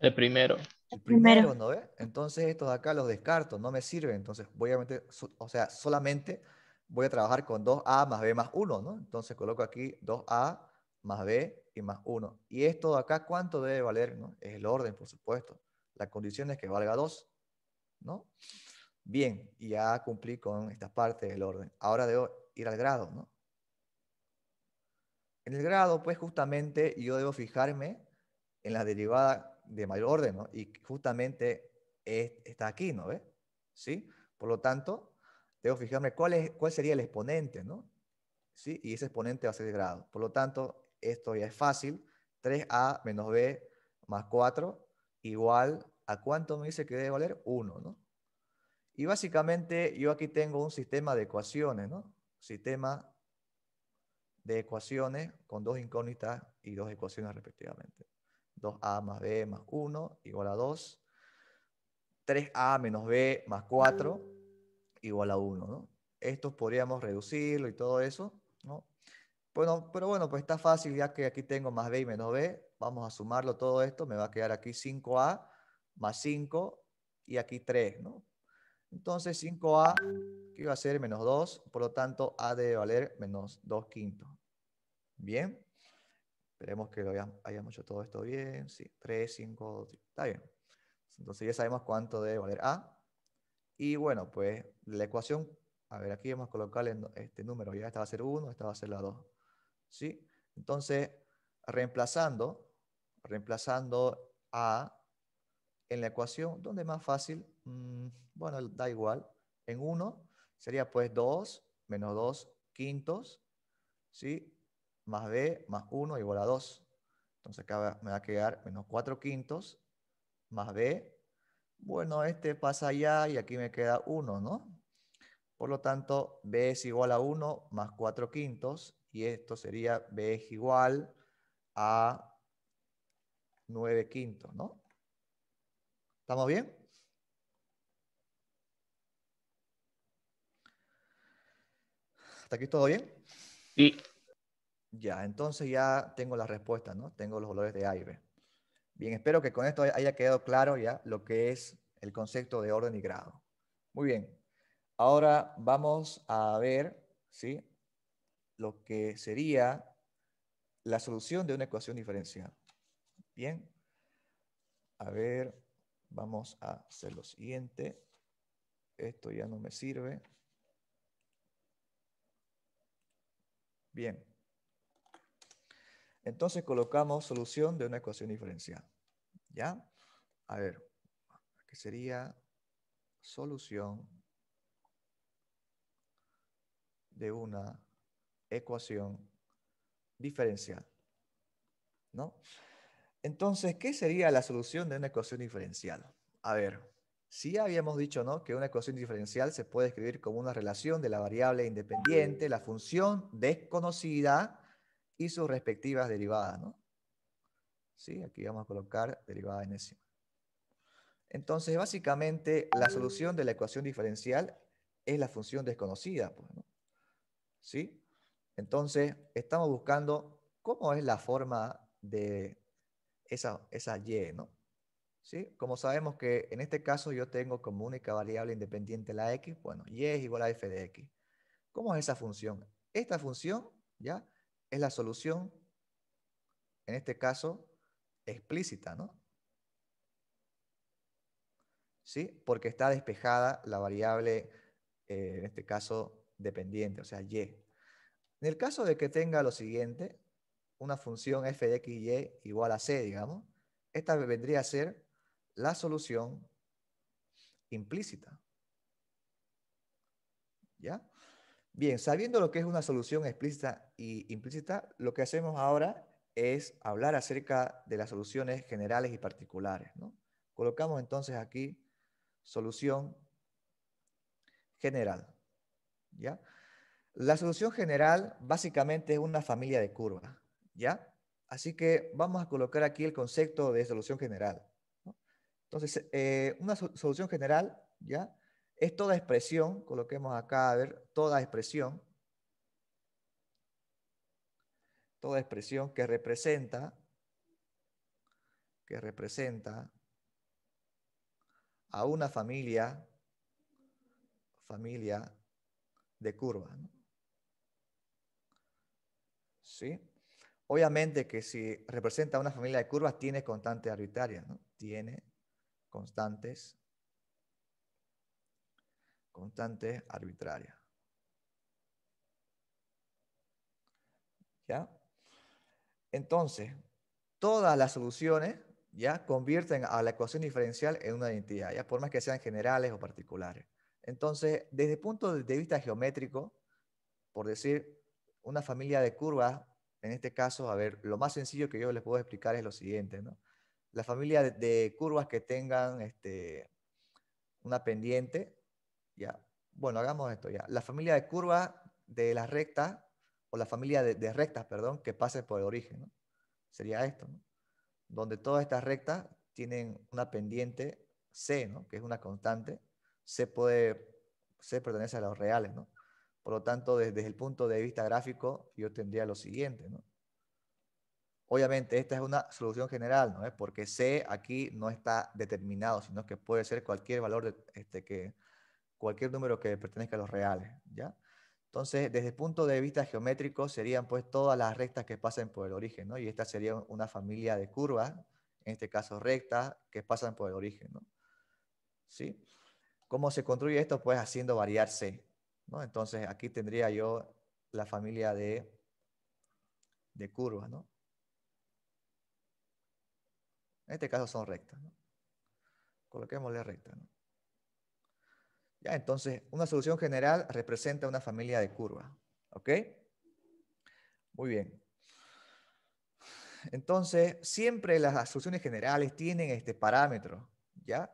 El primero. El primero, ¿no Entonces estos de acá los descarto, no me sirven. Entonces voy a meter, o sea, solamente voy a trabajar con 2A más B más 1, ¿no? Entonces coloco aquí 2A más B y más 1. Y esto de acá, ¿cuánto debe valer? ¿no? Es el orden, por supuesto. La condición es que valga 2, ¿no? Bien, ya cumplí con esta parte del orden. Ahora debo ir al grado, ¿no? En el grado, pues justamente yo debo fijarme en la derivada de mayor orden, ¿no? Y justamente está aquí, ¿no ve? ¿Sí? Por lo tanto, debo fijarme cuál, es, cuál sería el exponente, ¿no? ¿Sí? Y ese exponente va a ser de grado. Por lo tanto, esto ya es fácil. 3a menos b más 4 igual a cuánto me dice que debe valer 1, ¿no? Y básicamente yo aquí tengo un sistema de ecuaciones, ¿no? Sistema de ecuaciones con dos incógnitas y dos ecuaciones respectivamente. 2a más b más 1 igual a 2. 3a menos b más 4 igual a 1, ¿no? Estos podríamos reducirlo y todo eso, ¿no? Bueno, pero bueno, pues está fácil ya que aquí tengo más b y menos b. Vamos a sumarlo todo esto. Me va a quedar aquí 5a más 5 y aquí 3, ¿no? Entonces 5a, que va a ser menos 2, por lo tanto a debe valer menos 2 quintos. Bien. Esperemos que lo hayamos, hayamos hecho todo esto bien. Sí, 3, 5, 3, está bien. Entonces ya sabemos cuánto debe valer A. Y bueno, pues la ecuación, a ver, aquí vamos a colocarle este número. Ya esta va a ser 1, esta va a ser la 2. ¿Sí? Entonces, reemplazando, reemplazando A en la ecuación, ¿dónde es más fácil? Mm, bueno, da igual. En 1 sería pues 2 menos 2 quintos, ¿sí? más b más 1 igual a 2. Entonces acá me va a quedar menos 4 quintos más b. Bueno, este pasa allá y aquí me queda 1, ¿no? Por lo tanto, b es igual a 1 más 4 quintos y esto sería b es igual a 9 quintos, ¿no? ¿Estamos bien? ¿Hasta aquí todo bien? Sí. Ya, entonces ya tengo la respuesta, ¿no? Tengo los valores de A y B. Bien, espero que con esto haya quedado claro ya lo que es el concepto de orden y grado. Muy bien. Ahora vamos a ver, ¿sí? Lo que sería la solución de una ecuación diferencial. Bien. A ver, vamos a hacer lo siguiente. Esto ya no me sirve. Bien. Entonces colocamos solución de una ecuación diferencial. ¿Ya? A ver, ¿qué sería solución de una ecuación diferencial? ¿No? Entonces, ¿qué sería la solución de una ecuación diferencial? A ver, si habíamos dicho ¿no? que una ecuación diferencial se puede escribir como una relación de la variable independiente, la función desconocida, y sus respectivas derivadas, ¿no? ¿Sí? Aquí vamos a colocar derivada enésima. Entonces, básicamente, la solución de la ecuación diferencial es la función desconocida, pues, ¿no? ¿Sí? Entonces, estamos buscando cómo es la forma de esa, esa y, ¿no? ¿Sí? Como sabemos que en este caso yo tengo como única variable independiente la x, bueno, y es igual a f de x. ¿Cómo es esa función? Esta función, ¿ya? es la solución, en este caso, explícita, ¿no? ¿Sí? Porque está despejada la variable, eh, en este caso, dependiente, o sea, y. En el caso de que tenga lo siguiente, una función f de x, y igual a c, digamos, esta vendría a ser la solución implícita. ¿Ya? Bien, sabiendo lo que es una solución explícita e implícita, lo que hacemos ahora es hablar acerca de las soluciones generales y particulares. ¿no? Colocamos entonces aquí solución general. ¿ya? La solución general básicamente es una familia de curvas. ¿ya? Así que vamos a colocar aquí el concepto de solución general. Entonces, eh, una solución general ¿ya? es toda expresión, coloquemos acá, a ver, toda expresión, toda expresión que representa, que representa a una familia, familia de curvas, ¿Sí? Obviamente que si representa a una familia de curvas, tiene constantes arbitrarias, ¿no? Tiene constantes Constante arbitraria. ¿Ya? Entonces, todas las soluciones ya convierten a la ecuación diferencial en una identidad, ya por más que sean generales o particulares. Entonces, desde el punto de vista geométrico, por decir una familia de curvas, en este caso, a ver, lo más sencillo que yo les puedo explicar es lo siguiente, ¿no? La familia de, curvas que tengan este, una pendiente ya. Bueno, hagamos esto ya. La familia de curvas de las rectas, o la familia de, rectas, perdón, que pase por el origen. Sería esto, Donde todas estas rectas tienen una pendiente C, ¿no? Que es una constante. C puede, C pertenece a los reales, ¿no? Por lo tanto, desde el punto de vista gráfico, yo tendría lo siguiente, ¿no? Obviamente, esta es una solución general, ¿no? Porque C aquí no está determinado, sino que puede ser cualquier valor este, que cualquier número que pertenezca a los reales, ¿ya? Entonces, desde el punto de vista geométrico, serían pues todas las rectas que pasen por el origen, ¿no? Y esta sería una familia de curvas, en este caso rectas, que pasan por el origen, ¿no? ¿Sí? ¿Cómo se construye esto? Pues haciendo variar C, ¿no? Entonces, aquí tendría yo la familia de, de curvas, ¿no? En este caso son rectas, ¿no? Coloquémosle rectas, ¿no? ¿Ya? Entonces, una solución general representa una familia de curvas. ¿Ok? Muy bien. Entonces, siempre las soluciones generales tienen este parámetro, ¿ya?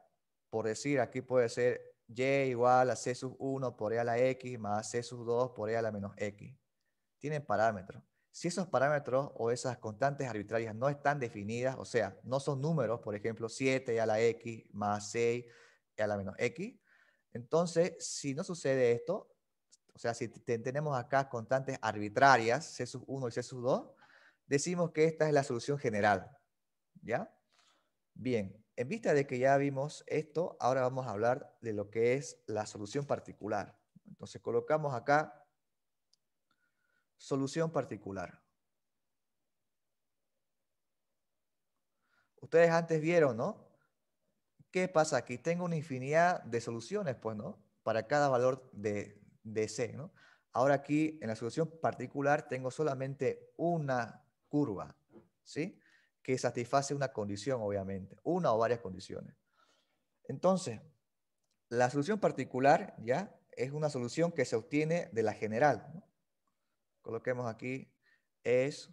Por decir, aquí puede ser y igual a c sub 1 por e a la x más c sub 2 por e a la menos x. Tienen parámetros. Si esos parámetros o esas constantes arbitrarias no están definidas, o sea, no son números, por ejemplo, 7 a la x más 6 a la menos x, entonces, si no sucede esto, o sea, si tenemos acá constantes arbitrarias, C 1 y C 2, decimos que esta es la solución general. ¿Ya? Bien, en vista de que ya vimos esto, ahora vamos a hablar de lo que es la solución particular. Entonces colocamos acá solución particular. Ustedes antes vieron, ¿no? ¿qué pasa? Aquí tengo una infinidad de soluciones, pues, ¿no? Para cada valor de, C, ¿no? Ahora aquí, en la solución particular, tengo solamente una curva, ¿sí? Que satisface una condición, obviamente, una o varias condiciones. Entonces, la solución particular, ¿ya? Es una solución que se obtiene de la general. Coloquemos aquí, es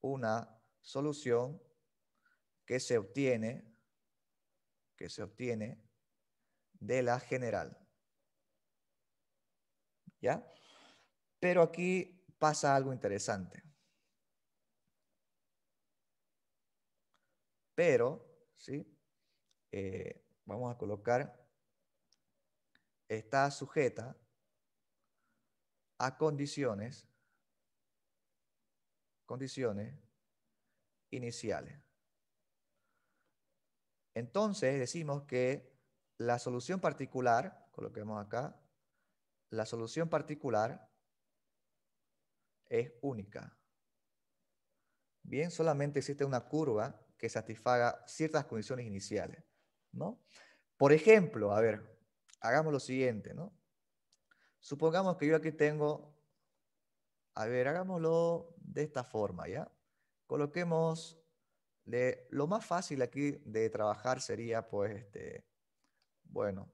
una solución que se obtiene que se obtiene de la general. ¿Ya? Pero aquí pasa algo interesante. Pero, ¿sí? Eh, vamos a colocar, está sujeta a condiciones, condiciones iniciales. Entonces decimos que la solución particular, coloquemos acá, la solución particular es única. Bien, solamente existe una curva que satisfaga ciertas condiciones iniciales, ¿no? Por ejemplo, a ver, hagamos lo siguiente, ¿no? Supongamos que yo aquí tengo, a ver, hagámoslo de esta forma, ¿ya? Coloquemos lo más fácil aquí de trabajar sería, pues, este, bueno,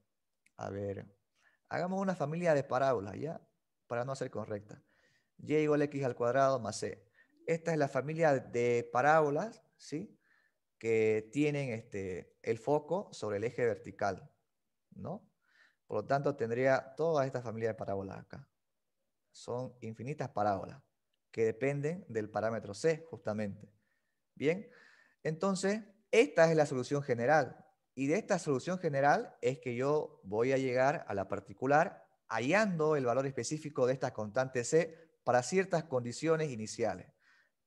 a ver, hagamos una familia de parábolas, ¿ya? Para no ser correcta. Y igual x al cuadrado más c. Esta es la familia de parábolas, ¿sí? Que tienen este, el foco sobre el eje vertical, ¿no? Por lo tanto, tendría toda esta familia de parábolas acá. Son infinitas parábolas que dependen del parámetro c, justamente. Bien, entonces, esta es la solución general. Y de esta solución general es que yo voy a llegar a la particular hallando el valor específico de esta constante C para ciertas condiciones iniciales.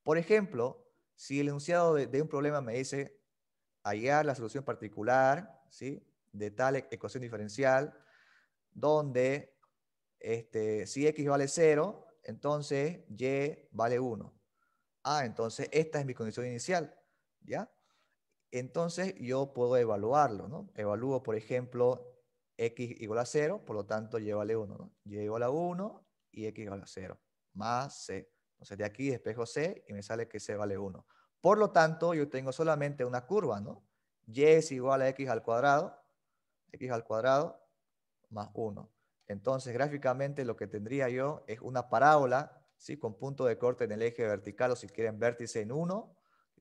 Por ejemplo, si el enunciado de, un problema me dice hallar la solución particular ¿sí? de tal e-, ecuación diferencial, donde este, si x vale 0, entonces y vale 1. Ah, entonces esta es mi condición inicial. ¿ya? Entonces yo puedo evaluarlo, ¿no? Evalúo, por ejemplo, x igual a 0, por lo tanto y vale 1, ¿no? Y igual a 1 y x igual a 0, más c. Entonces de aquí despejo c y me sale que c vale 1. Por lo tanto, yo tengo solamente una curva, ¿no? y es igual a x al cuadrado, x al cuadrado más 1. Entonces, gráficamente lo que tendría yo es una parábola, ¿sí? Con punto de corte en el eje vertical, o si quieren vértice en 1,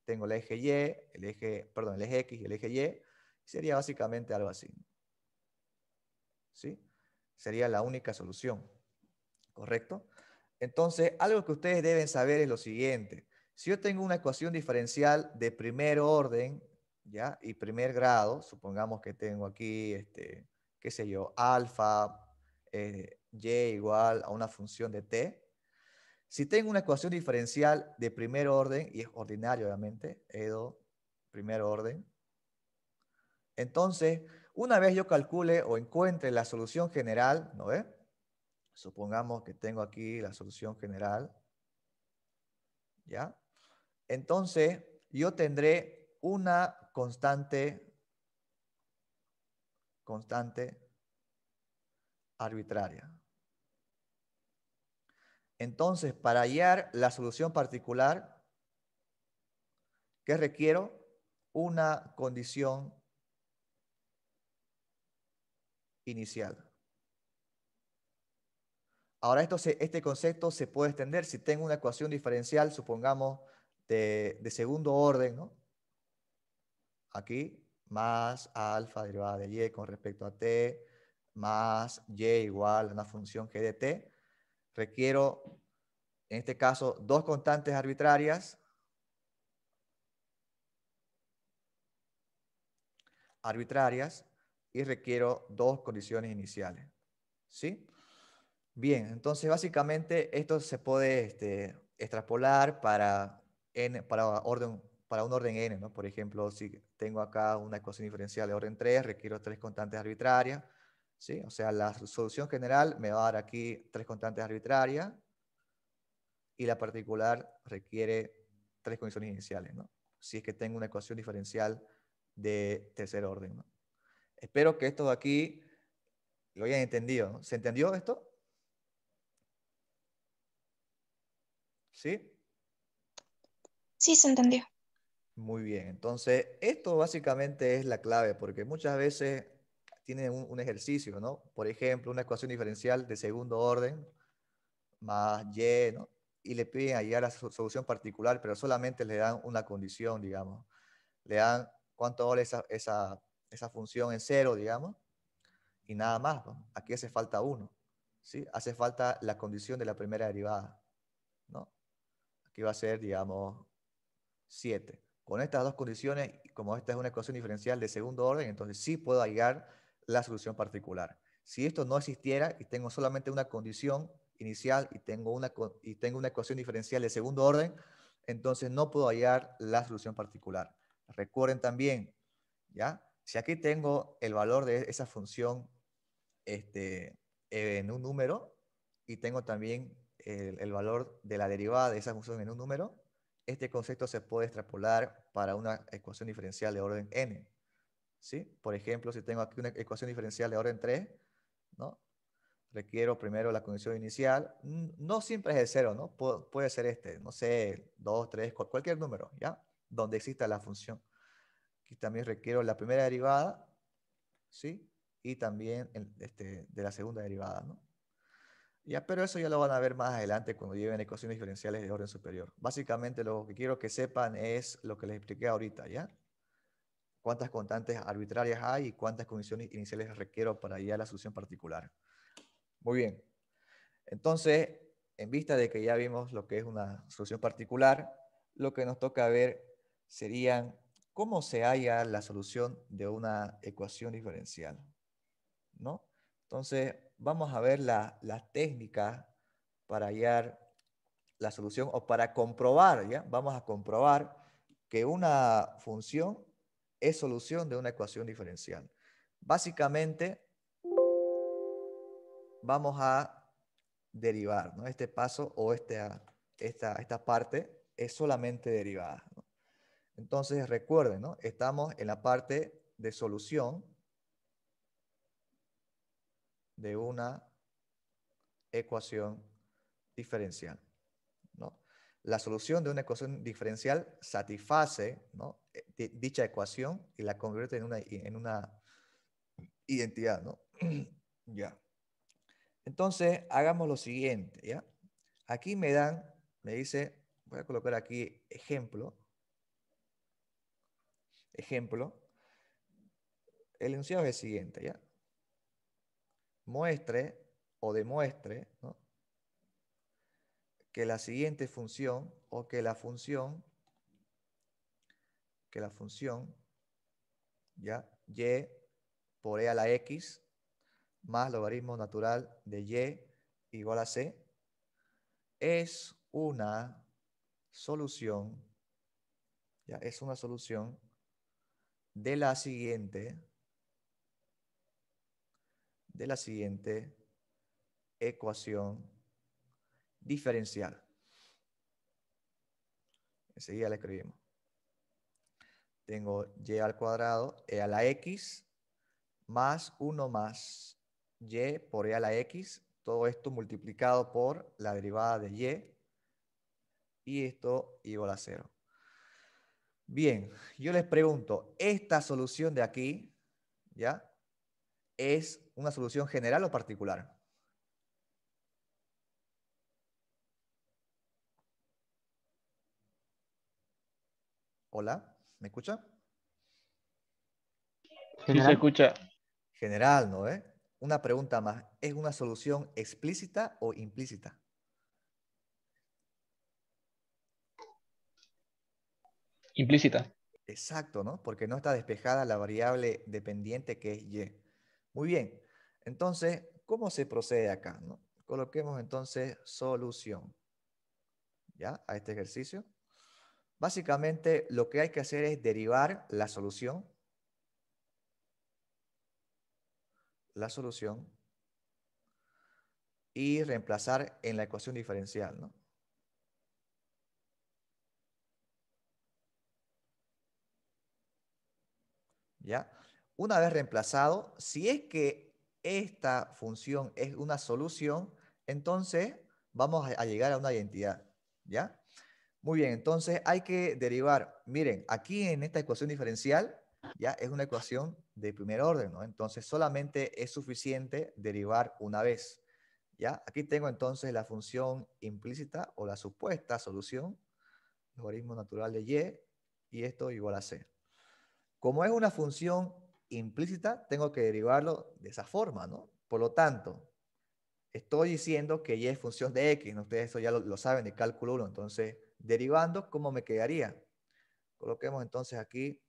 tengo el eje Y, el eje, perdón, el eje X y el eje Y, sería básicamente algo así. ¿Sí? Sería la única solución, ¿correcto? Entonces, algo que ustedes deben saber es lo siguiente. Si yo tengo una ecuación diferencial de primer orden, ¿ya? Y primer grado, supongamos que tengo aquí, este, qué sé yo, alfa, eh, y igual a una función de t, si tengo una ecuación diferencial de primer orden, y es ordinario obviamente, Edo, primer orden, entonces, una vez yo calcule o encuentre la solución general, ¿no ve? Supongamos que tengo aquí la solución general, ¿ya? Entonces, yo tendré una constante, constante arbitraria. Entonces, para hallar la solución particular, ¿qué requiero? Una condición inicial. Ahora, este concepto se puede extender si tengo una ecuación diferencial, supongamos, de, de segundo orden, ¿no? Aquí, más alfa derivada de y con respecto a t, más y igual a una función g de t requiero, en este caso, dos constantes arbitrarias. Arbitrarias y requiero dos condiciones iniciales. ¿Sí? Bien, entonces básicamente esto se puede este, extrapolar para, para, orden, para un orden n, Por ejemplo, si tengo acá una ecuación diferencial de orden 3, requiero tres constantes arbitrarias, o sea, la solución general me va a dar aquí tres constantes arbitrarias y la particular requiere tres condiciones iniciales, ¿no? Si es que tengo una ecuación diferencial de tercer orden, ¿no? Espero que esto de aquí lo hayan entendido. ¿Se entendió esto? ¿Sí? Sí, se entendió. Muy bien, entonces esto básicamente es la clave, porque muchas veces tiene un, ejercicio, ¿no? Por ejemplo, una ecuación diferencial de segundo orden más y, ¿no? Y le piden a la solución particular, pero solamente le dan una condición, digamos. Le dan cuánto vale esa, función en cero, digamos, y nada más. Aquí hace falta uno, ¿sí? Hace falta la condición de la primera derivada, ¿no? Aquí va a ser, digamos, 7. Con estas dos condiciones, como esta es una ecuación diferencial de segundo orden, entonces sí puedo hallar la solución particular. Si esto no existiera y tengo solamente una condición inicial y tengo una, y tengo una ecuación diferencial de segundo orden, entonces no puedo hallar la solución particular. Recuerden también, ¿ya? Si aquí tengo el valor de esa función este, en un número y tengo también el valor de la derivada de esa función en un número, este concepto se puede extrapolar para una ecuación diferencial de orden n. ¿sí? Por ejemplo, si tengo aquí una ecuación diferencial de orden 3, ¿no? Requiero primero la condición inicial. No siempre es el 0, ¿no? puede ser este, no sé, 2, 3, cualquier número, ¿ya? Donde exista la función. Aquí también requiero la primera derivada, ¿sí? Y también este, de la segunda derivada, ¿no? Ya, pero eso ya lo van a ver más adelante cuando lleven ecuaciones diferenciales de orden superior. Básicamente lo que quiero que sepan es lo que les expliqué ahorita, ¿ya? cuántas constantes arbitrarias hay y cuántas condiciones iniciales requiero para hallar la solución particular. Muy bien. Entonces, en vista de que ya vimos lo que es una solución particular, lo que nos toca ver serían cómo se halla la solución de una ecuación diferencial. ¿No? Entonces, vamos a ver las técnicas para hallar la solución o para comprobar, Vamos a comprobar que una función es solución de una ecuación diferencial. Básicamente, vamos a derivar, ¿no? Este paso o este, esta, esta parte es solamente derivada. ¿no? Entonces, recuerden, ¿no? Estamos en la parte de solución de una ecuación diferencial la solución de una ecuación diferencial satisface eh, dicha ecuación y la convierte en una, en una identidad, ¿no? ya. Entonces, hagamos lo siguiente, ¿ya? Aquí me dan, me dice, voy a colocar aquí ejemplo. Ejemplo. El enunciado es el siguiente, ¿ya? Muestre o demuestre, ¿no? que la siguiente función o que la función que la función ya y por e a la x más logaritmo natural de y igual a c es una solución ya es una solución de la siguiente de la siguiente ecuación diferencial. Enseguida le escribimos. Tengo y al cuadrado, e a la x, más 1 más y por e a la x, todo esto multiplicado por la derivada de y, y esto igual a 0. Bien, yo les pregunto, ¿esta solución de aquí, ya, es una solución general o particular? Hola, ¿me escucha? Sí, se escucha. General, ¿no? Eh? Una pregunta más. ¿Es una solución explícita o implícita? Implícita. Exacto, ¿no? Porque no está despejada la variable dependiente que es y. Muy bien. Entonces, ¿cómo se procede acá? Coloquemos entonces solución. ¿Ya? A este ejercicio. Básicamente lo que hay que hacer es derivar la solución, la solución, y reemplazar en la ecuación diferencial, ¿no? ¿Ya? Una vez reemplazado, si es que esta función es una solución, entonces vamos a llegar a una identidad, ¿ya? Muy bien, entonces hay que derivar. Miren, aquí en esta ecuación diferencial ya es una ecuación de primer orden, ¿no? Entonces solamente es suficiente derivar una vez. ¿Ya? Aquí tengo entonces la función implícita o la supuesta solución, logaritmo natural de y, y esto igual a c. Como es una función implícita, tengo que derivarlo de esa forma, ¿no? Por lo tanto, estoy diciendo que y es función de x, ustedes eso ya lo, lo saben de cálculo 1, entonces derivando, ¿cómo me quedaría? Coloquemos entonces aquí,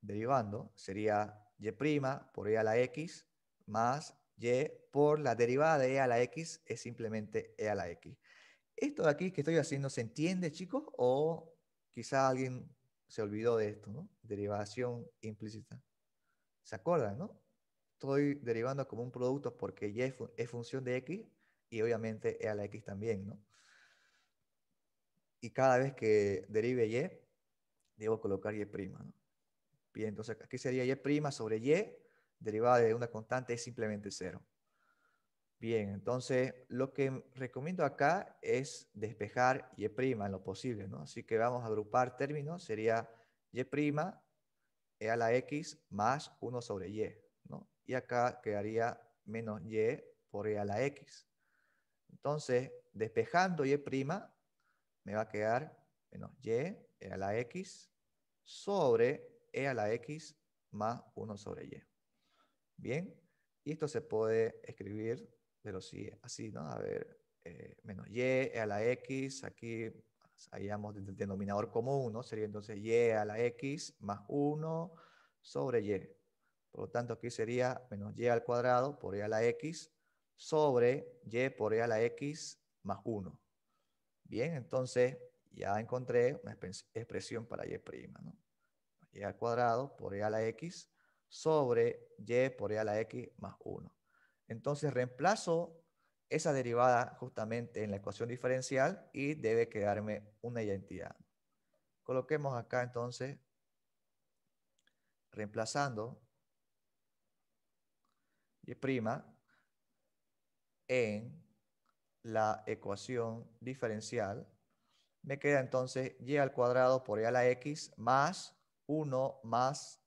derivando, sería y' por e a la x más y por la derivada de e a la x es simplemente e a la x. Esto de aquí que estoy haciendo, ¿se entiende, chicos? O quizá alguien se olvidó de esto, ¿no? Derivación implícita. ¿Se acuerdan, no? Estoy derivando como un producto porque y es, función de x y obviamente e a la x también, ¿no? y cada vez que derive y, debo colocar y'. ¿no? Bien, entonces aquí sería y' sobre y, derivada de una constante es simplemente cero. Bien, entonces lo que recomiendo acá es despejar y' en lo posible, ¿no? Así que vamos a agrupar términos, sería y' e a la x más 1 sobre y, ¿no? Y acá quedaría menos y por e a la x. Entonces, despejando y' me va a quedar menos y e a la x sobre e a la x más 1 sobre y. Bien, y esto se puede escribir pero sí, así, ¿no? A ver, menos eh, y e a la x, aquí salíamos el denominador común, ¿no? Sería entonces y e a la x más 1 sobre y. Por lo tanto, aquí sería menos y al cuadrado por e a la x sobre y por e a la x más 1. Bien, entonces ya encontré una expresión para y', ¿no? y al cuadrado por e a la x sobre y por e a la x más 1. Entonces reemplazo esa derivada justamente en la ecuación diferencial y debe quedarme una identidad. Coloquemos acá entonces, reemplazando y' en la ecuación diferencial, me queda entonces y al cuadrado por e a la x más 1 más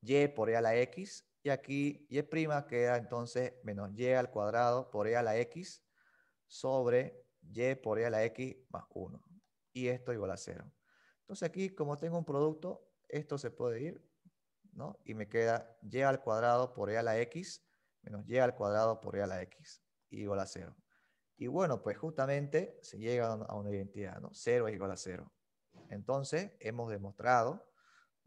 y por e a la x. Y aquí y' prima queda entonces menos y al cuadrado por e a la x sobre y por e a la x más 1. Y esto igual a 0. Entonces aquí, como tengo un producto, esto se puede ir, ¿no? Y me queda y al cuadrado por e a la x menos y al cuadrado por e a la x, igual a 0. Y bueno, pues justamente se llega a una identidad, ¿no? Cero es igual a cero. Entonces, hemos demostrado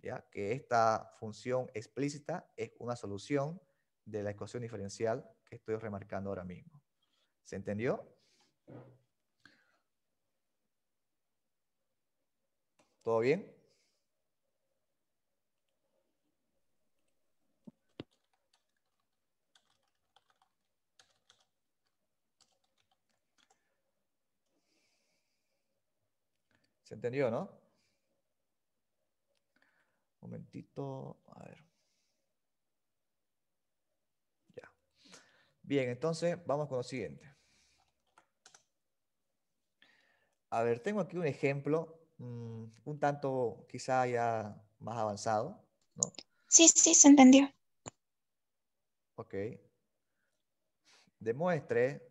¿ya? que esta función explícita es una solución de la ecuación diferencial que estoy remarcando ahora mismo. ¿Se entendió? ¿Todo bien? ¿Se entendió, no? momentito, a ver. Ya. Bien, entonces vamos con lo siguiente. A ver, tengo aquí un ejemplo mm, un tanto quizá ya más avanzado, ¿no? Sí, sí, se entendió. Ok. Demuestre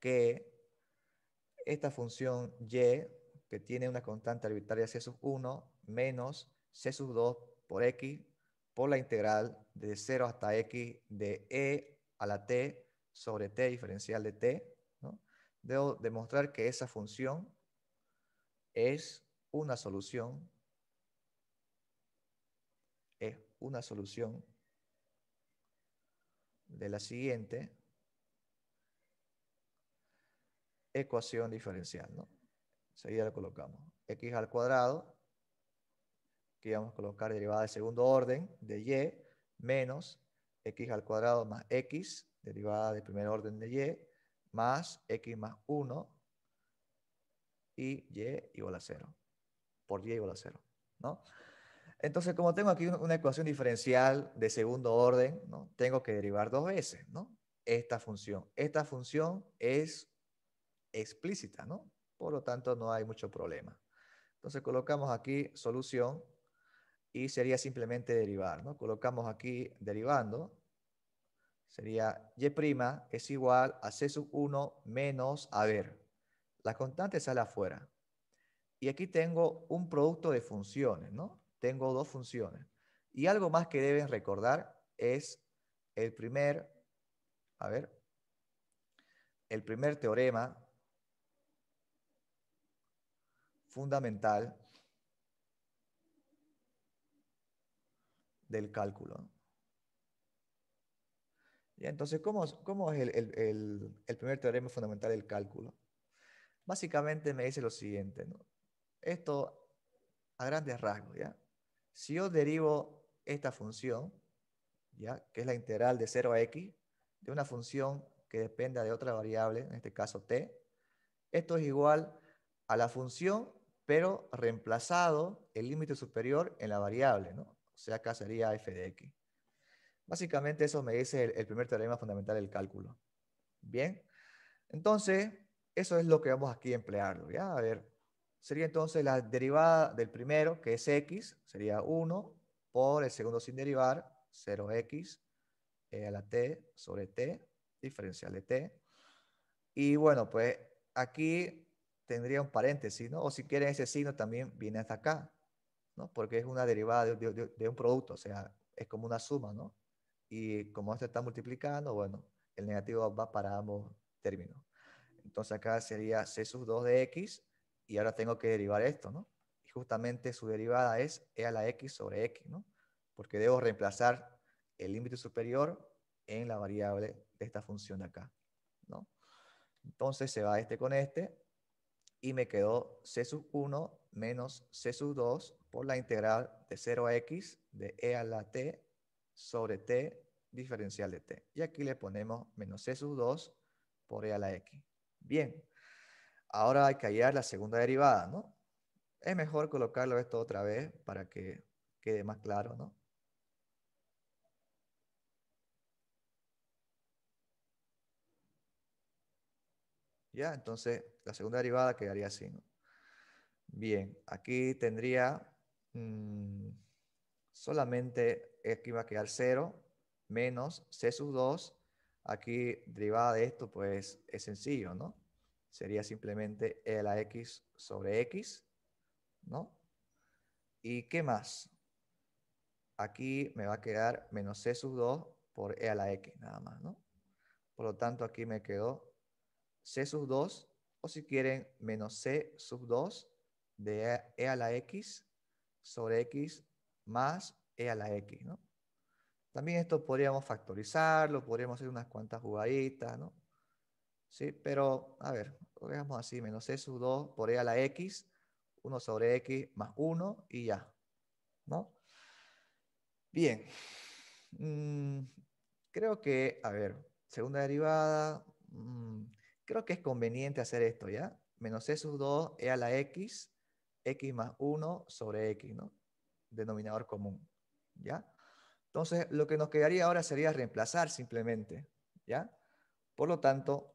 que esta función y que tiene una constante arbitraria C sub 1 menos C sub 2 por X por la integral de 0 hasta X de E a la T sobre T diferencial de T. ¿no? Debo demostrar que esa función es una solución, es una solución de la siguiente ecuación diferencial, ¿no? Seguida le colocamos. X al cuadrado, que vamos a colocar derivada de segundo orden de Y, menos X al cuadrado más X, derivada de primer orden de Y, más X más 1, y Y igual a 0. Por Y igual a 0, ¿no? Entonces, como tengo aquí una ecuación diferencial de segundo orden, ¿no? tengo que derivar dos veces, ¿no? Esta función. Esta función es explícita, ¿no? Por lo tanto, no hay mucho problema. Entonces colocamos aquí solución y sería simplemente derivar. ¿no? Colocamos aquí derivando. Sería y' es igual a c sub 1 menos, a ver, la constante sale afuera. Y aquí tengo un producto de funciones, ¿no? Tengo dos funciones. Y algo más que deben recordar es el primer, a ver, el primer teorema fundamental del cálculo. Y entonces, ¿cómo, es el, primer teorema fundamental del cálculo? Básicamente me dice lo siguiente, esto a grandes rasgos, ¿ya? Si yo derivo esta función, ¿ya? que es la integral de 0 a x, de una función que dependa de otra variable, en este caso t, esto es igual a la función pero reemplazado el límite superior en la variable, ¿no? O sea, acá sería f de x. Básicamente eso me dice el, primer teorema fundamental del cálculo. Bien, entonces eso es lo que vamos aquí a emplearlo, ¿ya? A ver, sería entonces la derivada del primero, que es x, sería 1, por el segundo sin derivar, 0x eh, a la t sobre t, diferencial de t. Y bueno, pues aquí tendría un paréntesis, ¿no? O si quieren ese signo también viene hasta acá, ¿no? Porque es una derivada de, un producto, o sea, es como una suma, ¿no? Y como esto está multiplicando, bueno, el negativo va para ambos términos. Entonces acá sería C sub 2 de X y ahora tengo que derivar esto, ¿no? Y justamente su derivada es E a la X sobre X, ¿no? Porque debo reemplazar el límite superior en la variable de esta función acá, ¿no? Entonces se va este con este y me quedó C sub 1 menos C sub 2 por la integral de 0 a x de e a la t sobre t diferencial de t. Y aquí le ponemos menos c sub 2 por e a la x. Bien, ahora hay que hallar la segunda derivada, ¿no? Es mejor colocarlo esto otra vez para que quede más claro, ¿no? Ya, entonces la segunda derivada quedaría así. Bien, aquí tendría mm, solamente, aquí va a quedar 0 menos C sub 2. Aquí derivada de esto pues es sencillo, ¿no? Sería simplemente E a la X sobre X, ¿no? ¿Y qué más? Aquí me va a quedar menos C sub 2 por E a la X, nada más, ¿no? Por lo tanto, aquí me quedó C sub 2 o si quieren, menos c sub 2 de e, e a la x sobre x más e a la x, ¿no? También esto podríamos factorizarlo, podríamos hacer unas cuantas jugaditas, ¿no? Sí, pero, a ver, lo dejamos así, menos c sub 2 por e a la x, 1 sobre x más 1 y ya, ¿no? Bien, mm, creo que, a ver, segunda derivada, mm, creo que es conveniente hacer esto, ¿ya? Menos c sub 2 E a la X, X más 1 sobre X, ¿no? Denominador común, ¿ya? Entonces, lo que nos quedaría ahora sería reemplazar simplemente, ¿ya? Por lo tanto,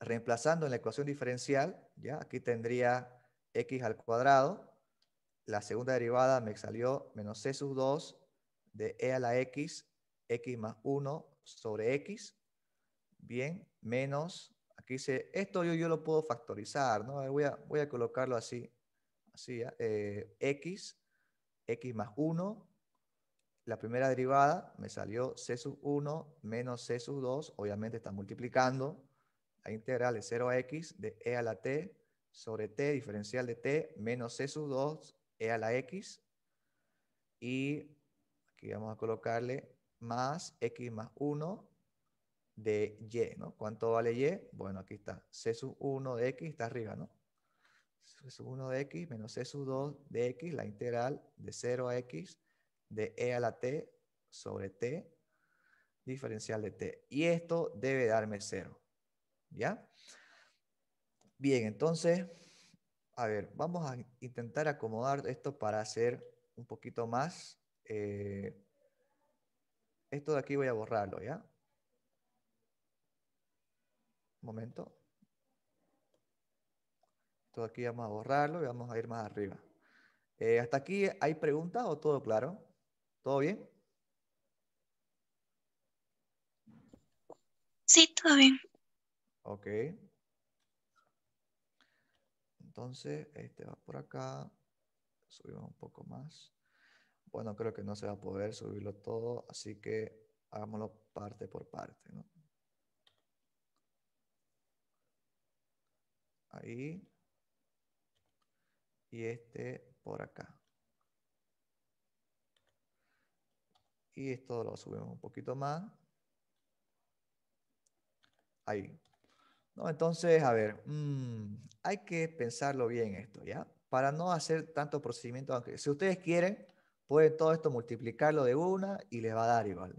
reemplazando en la ecuación diferencial, ¿ya? Aquí tendría X al cuadrado, la segunda derivada me salió menos C sub 2 de E a la X, X más 1 sobre X, bien, menos Aquí dice, esto yo, yo lo puedo factorizar, ¿no? Voy a, colocarlo así, así, eh, x, x más 1, la primera derivada me salió c sub 1 menos c sub 2, obviamente está multiplicando, la integral de 0 a x de e a la t sobre t, diferencial de t, menos c sub 2, e a la x, y aquí vamos a colocarle más x más 1 de Y, ¿no? ¿Cuánto vale Y? Bueno, aquí está. C sub 1 de X está arriba, ¿no? C sub 1 de X menos C sub 2 de X, la integral de 0 a X de E a la T sobre T, diferencial de T. Y esto debe darme 0, ¿ya? Bien, entonces, a ver, vamos a intentar acomodar esto para hacer un poquito más... Eh, esto de aquí voy a borrarlo, ¿ya? momento. Todo aquí vamos a borrarlo y vamos a ir más arriba. Eh, ¿Hasta aquí hay preguntas o todo claro? ¿Todo bien? Sí, todo bien. Ok. Entonces, este va por acá. Subimos un poco más. Bueno, creo que no se va a poder subirlo todo, así que hagámoslo parte por parte, ¿no? ahí. Y este por acá. Y esto lo subimos un poquito más. Ahí. No, entonces, a ver, mm, hay que pensarlo bien esto, ¿ya? Para no hacer tantos procedimientos, aunque si ustedes quieren, pueden todo esto multiplicarlo de una y les va a dar igual.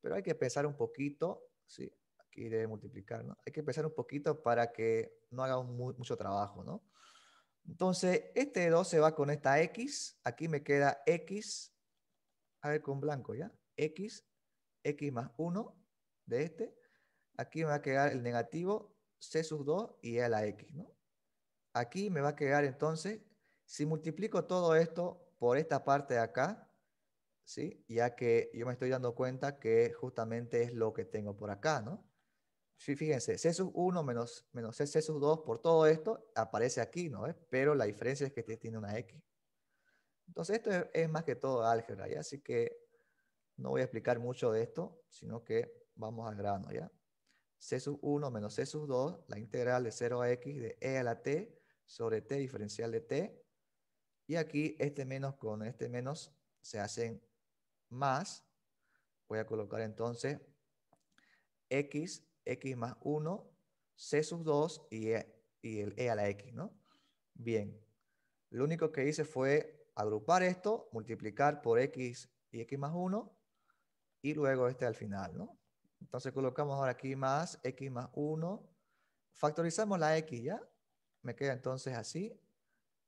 Pero hay que pensar un poquito, ¿sí? quiere debe multiplicar, ¿no? Hay que empezar un poquito para que no haga mucho trabajo, ¿no? Entonces, este 2 se va con esta X, aquí me queda X, a ver con blanco, ¿ya? X, X más 1 de este, aquí me va a quedar el negativo, C sub 2 y e a la X, ¿no? Aquí me va a quedar entonces, si multiplico todo esto por esta parte de acá, ¿sí? Ya que yo me estoy dando cuenta que justamente es lo que tengo por acá, ¿no? fíjense, C 1 menos, menos C 2 por todo esto aparece aquí, ¿no? ¿Eh? Pero la diferencia es que este tiene una X. Entonces esto es, más que todo álgebra, ¿ya? Así que no voy a explicar mucho de esto, sino que vamos al grano, ¿ya? C 1 menos C 2, la integral de 0 a X de E a la T sobre T diferencial de T. Y aquí este menos con este menos se hacen más. Voy a colocar entonces X x más 1, c sub 2 y, e, y el e a la x, ¿no? Bien, lo único que hice fue agrupar esto, multiplicar por x y x más 1 y luego este al final, ¿no? Entonces colocamos ahora aquí más x más 1, factorizamos la x ya, me queda entonces así,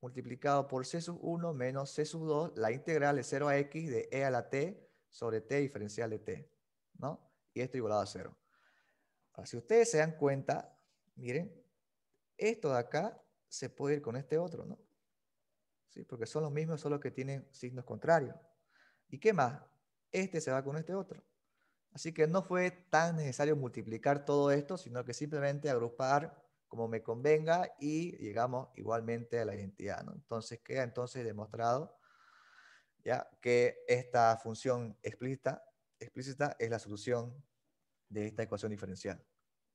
multiplicado por c sub 1 menos c sub 2, la integral de 0 a x de e a la t sobre t diferencial de t, ¿no? Y esto igualado a 0 si ustedes se dan cuenta, miren, esto de acá se puede ir con este otro, ¿no? ¿Sí? Porque son los mismos, solo que tienen signos contrarios. ¿Y qué más? Este se va con este otro. Así que no fue tan necesario multiplicar todo esto, sino que simplemente agrupar como me convenga y llegamos igualmente a la identidad. ¿no? Entonces queda entonces demostrado ya que esta función explícita es la solución de esta ecuación diferencial.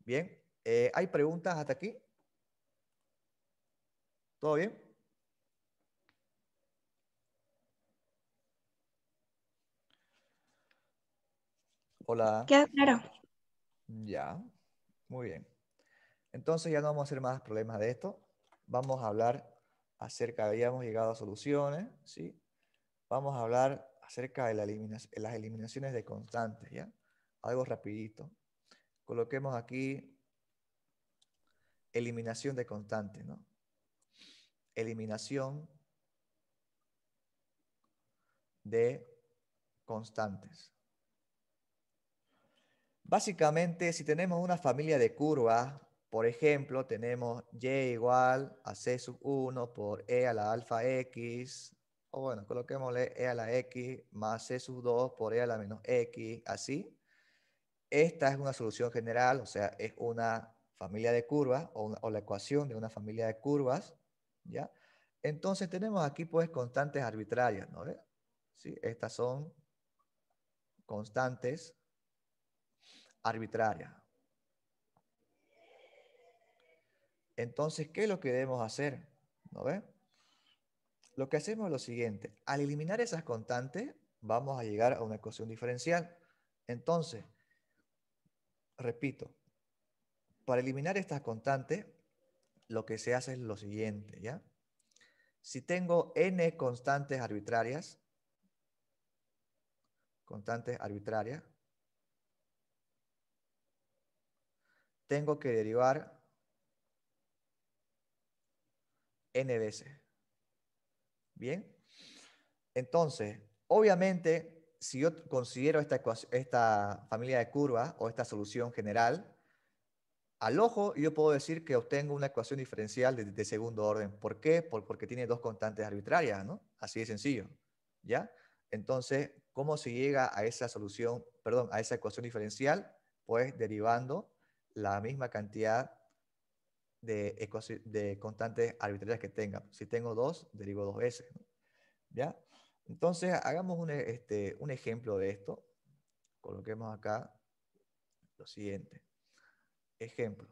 Bien, eh, ¿hay preguntas hasta aquí? ¿Todo bien? Hola. ¿qué claro. Ya, muy bien. Entonces ya no vamos a hacer más problemas de esto. Vamos a hablar acerca, de habíamos llegado a soluciones, ¿sí? Vamos a hablar acerca de las eliminaciones de constantes, ¿ya? algo rapidito. Coloquemos aquí eliminación de constantes, ¿no? Eliminación de constantes. Básicamente, si tenemos una familia de curvas, por ejemplo, tenemos y igual a c sub 1 por e a la alfa x, o bueno, coloquémosle e a la x más c sub 2 por e a la menos x, así. Esta es una solución general, o sea, es una familia de curvas o, la ecuación de una familia de curvas, ¿ya? Entonces tenemos aquí pues constantes arbitrarias, ¿no? ¿Sí? Estas son constantes arbitrarias. Entonces, ¿qué es lo que debemos hacer? ¿No ve? Lo que hacemos es lo siguiente. Al eliminar esas constantes, vamos a llegar a una ecuación diferencial. Entonces, Repito, para eliminar estas constantes, lo que se hace es lo siguiente, ¿ya? Si tengo n constantes arbitrarias, constantes arbitrarias, tengo que derivar n veces. Bien, entonces, obviamente si yo considero esta, esta familia de curvas o esta solución general, al ojo yo puedo decir que obtengo una ecuación diferencial de, segundo orden. ¿Por qué? porque tiene dos constantes arbitrarias, ¿no? Así de sencillo, ¿ya? Entonces, ¿cómo se llega a esa solución, perdón, a esa ecuación diferencial? Pues derivando la misma cantidad de, de constantes arbitrarias que tenga. Si tengo dos, derivo dos veces. ¿no? ¿Ya? Entonces, hagamos este, un, ejemplo de esto. Coloquemos acá lo siguiente. Ejemplo.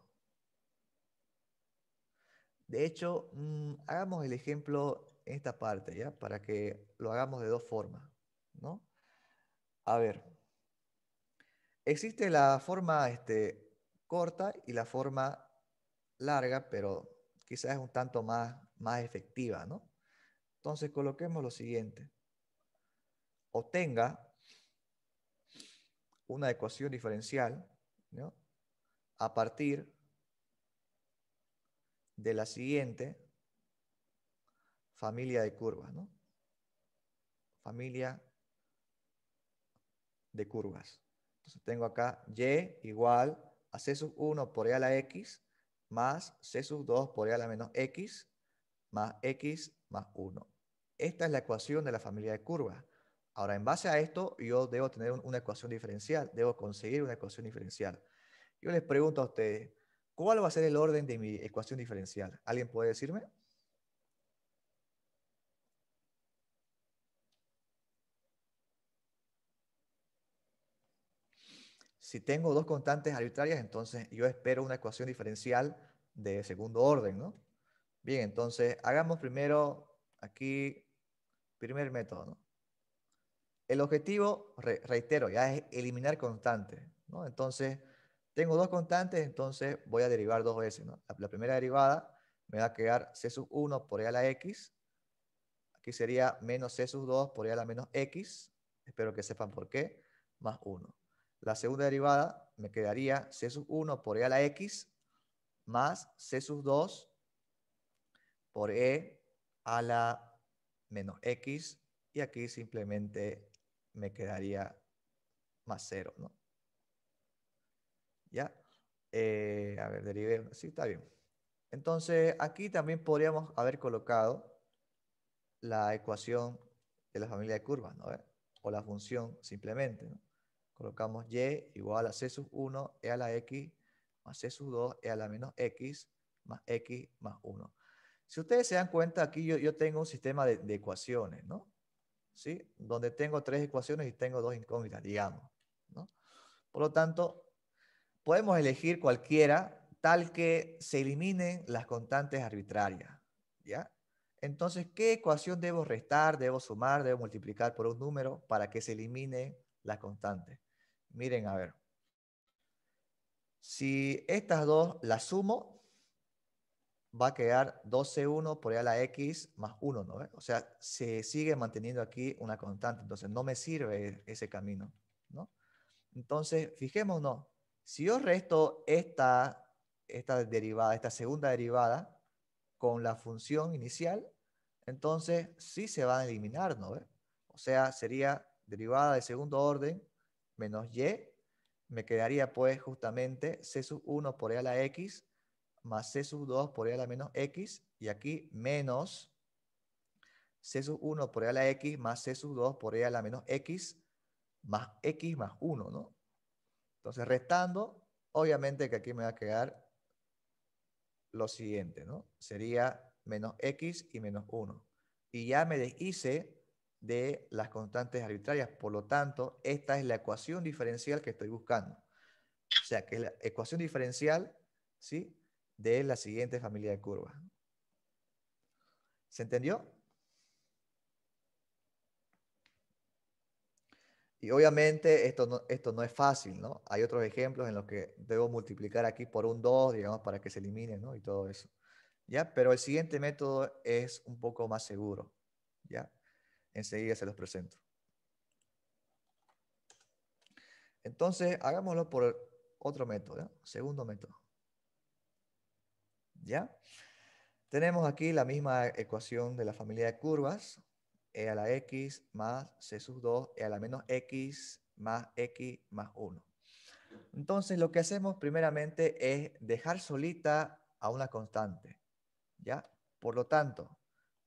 De hecho, mm, hagamos el ejemplo en esta parte, ¿ya? Para que lo hagamos de dos formas, ¿no? A ver. Existe la forma este, corta y la forma larga, pero quizás es un tanto más, más efectiva, ¿no? Entonces, coloquemos lo siguiente obtenga una ecuación diferencial a partir de la siguiente familia de curvas, Familia de curvas. Entonces tengo acá y igual a c sub 1 por e a la x más c sub 2 por e a la menos x más x más 1. Esta es la ecuación de la familia de curvas. Ahora, en base a esto, yo debo tener una ecuación diferencial, debo conseguir una ecuación diferencial. Yo les pregunto a ustedes, ¿cuál va a ser el orden de mi ecuación diferencial? ¿Alguien puede decirme? Si tengo dos constantes arbitrarias, entonces yo espero una ecuación diferencial de segundo orden, ¿no? Bien, entonces hagamos primero aquí, primer método, ¿no? El objetivo, reitero, ya es eliminar constantes, Entonces, tengo dos constantes, entonces voy a derivar dos veces, la, la, primera derivada me va a quedar c sub 1 por e a la x, aquí sería menos c sub 2 por e a la menos x, espero que sepan por qué, más 1. La segunda derivada me quedaría c sub 1 por e a la x más c sub 2 por e a la menos x y aquí simplemente me quedaría más cero, ¿no? ¿Ya? Eh, a ver, derive, Sí, está bien. Entonces, aquí también podríamos haber colocado la ecuación de la familia de curvas, ¿no? O la función simplemente, ¿no? Colocamos y igual a c sub 1 e a la x más c sub 2 e a la menos x más x más 1. Si ustedes se dan cuenta, aquí yo, tengo un sistema de, de ecuaciones, ¿no? Donde tengo tres ecuaciones y tengo dos incógnitas, digamos. Por lo tanto, podemos elegir cualquiera tal que se eliminen las constantes arbitrarias, ¿ya? Entonces, ¿qué ecuación debo restar, debo sumar, debo multiplicar por un número para que se eliminen las constantes? Miren, a ver. Si estas dos las sumo, va a quedar 12,1 por e a la x más 1, ¿no? O sea, se sigue manteniendo aquí una constante, entonces no me sirve e-, ese camino, ¿no? Entonces, fijémonos, si yo resto esta, esta derivada, esta segunda derivada, con la función inicial, entonces sí se va a eliminar, ¿no? O sea, sería derivada de segundo orden menos y, me quedaría pues justamente c sub 1 por e a la x más C sub 2 por E a la menos X, y aquí menos C sub 1 por E a la X más C sub 2 por E a la menos X, más X más 1, ¿no? Entonces, restando, obviamente que aquí me va a quedar lo siguiente, ¿no? Sería menos X y menos 1. Y ya me deshice de las constantes arbitrarias. Por lo tanto, esta es la ecuación diferencial que estoy buscando. O sea, que la ecuación diferencial, ¿sí? de la siguiente familia de curvas. ¿Se entendió? Y obviamente esto no, esto no es fácil, ¿no? Hay otros ejemplos en los que debo multiplicar aquí por un 2, digamos, para que se elimine, ¿no? Y todo eso. ¿Ya? Pero el siguiente método es un poco más seguro, ¿ya? Enseguida se los presento. Entonces, hagámoslo por otro método, ¿no? Segundo método. ¿ya? Tenemos aquí la misma ecuación de la familia de curvas, e a la x más c sub 2, e a la menos x más x más 1. Entonces, lo que hacemos primeramente es dejar solita a una constante, ¿ya? Por lo tanto,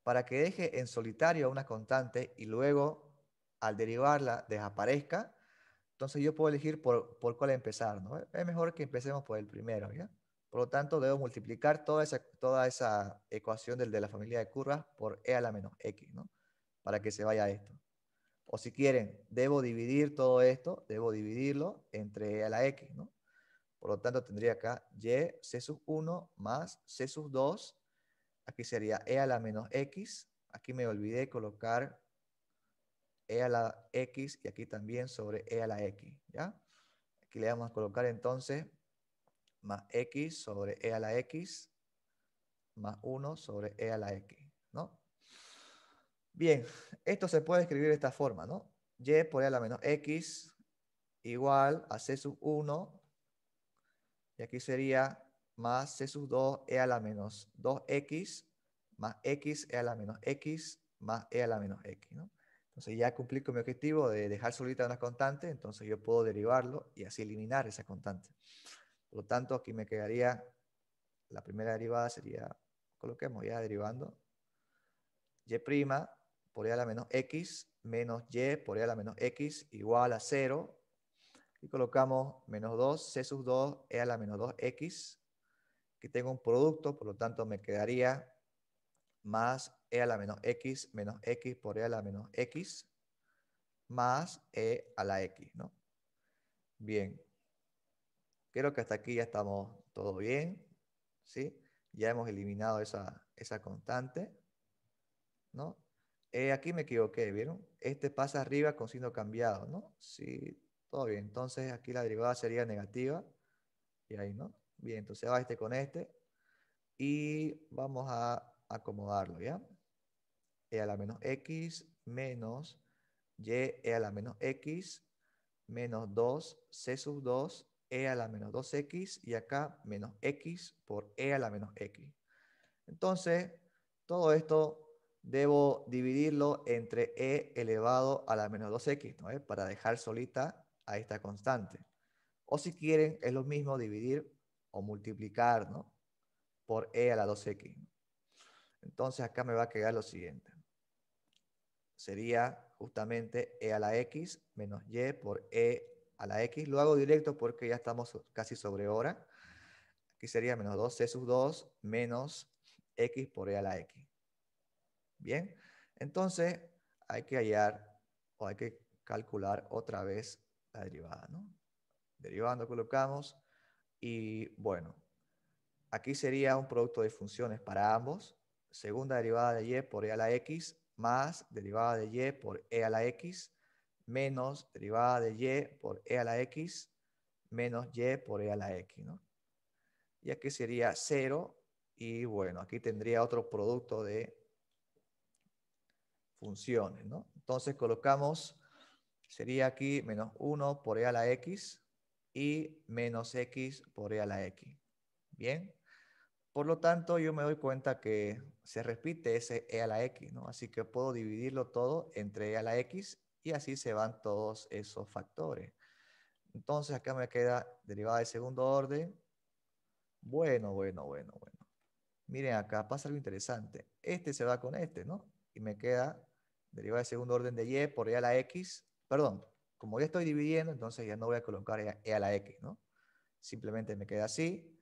para que deje en solitario a una constante y luego, al derivarla, desaparezca, entonces yo puedo elegir por, por cuál empezar, ¿no? Es mejor que empecemos por el primero, ¿ya? Por lo tanto, debo multiplicar toda esa, toda esa ecuación del, de la familia de curvas por e a la menos x, ¿no? Para que se vaya esto. O si quieren, debo dividir todo esto, debo dividirlo entre e a la x, ¿no? Por lo tanto, tendría acá y c sub 1 más c sub 2. Aquí sería e a la menos x. Aquí me olvidé colocar e a la x y aquí también sobre e a la x, ¿ya? Aquí le vamos a colocar entonces más x sobre e a la x más 1 sobre e a la x, ¿no? Bien, esto se puede escribir de esta forma, ¿no? y por e a la menos x igual a c sub 1, y aquí sería más c sub 2 e a la menos 2x más x e a la menos x más e a la menos x, ¿no? Entonces ya cumplí con mi objetivo de dejar solita una constante, entonces yo puedo derivarlo y así eliminar esa constante. Por lo tanto, aquí me quedaría, la primera derivada sería, coloquemos ya derivando, y' por e a la menos x menos y por e a la menos x igual a 0. Y colocamos menos 2, c sub 2, e a la menos 2x. que tengo un producto, por lo tanto me quedaría más e a la menos x menos x por e a la menos x más e a la x, ¿no? Bien, Creo que hasta aquí ya estamos todo bien, ¿sí? Ya hemos eliminado esa, constante, ¿no? Eh, aquí me equivoqué, ¿vieron? Este pasa arriba con signo cambiado, ¿no? Sí, todo bien. Entonces aquí la derivada sería negativa. Y ahí, ¿no? Bien, entonces va este con este. Y vamos a acomodarlo, ¿ya? E a la menos x menos y e a la menos x menos 2 c sub 2 e a la menos 2x y acá menos x por e a la menos x. Entonces, todo esto debo dividirlo entre e elevado a la menos 2x, ¿no? para dejar solita a esta constante. O si quieren, es lo mismo dividir o multiplicar ¿no? por e a la 2x. Entonces acá me va a quedar lo siguiente. Sería justamente e a la x menos y por e a la x. Lo hago directo porque ya estamos casi sobre hora. Aquí sería menos 2c sub 2 menos x por e a la x. Bien, entonces hay que hallar o hay que calcular otra vez la derivada, ¿no? Derivando colocamos y bueno, aquí sería un producto de funciones para ambos. Segunda derivada de y por e a la x más derivada de y por e a la x menos derivada de y por e a la x menos y por e a la x, ¿no? Y aquí sería 0 y bueno, aquí tendría otro producto de funciones, ¿no? Entonces colocamos, sería aquí menos 1 por e a la x y menos x por e a la x, ¿bien? Por lo tanto, yo me doy cuenta que se repite ese e a la x, ¿no? Así que puedo dividirlo todo entre e a la x y así se van todos esos factores. Entonces acá me queda derivada de segundo orden. Bueno, bueno, bueno, bueno. Miren acá, pasa algo interesante. Este se va con este, ¿no? Y me queda derivada de segundo orden de y por e a la x. Perdón, como ya estoy dividiendo, entonces ya no voy a colocar e a e la x, ¿no? Simplemente me queda así.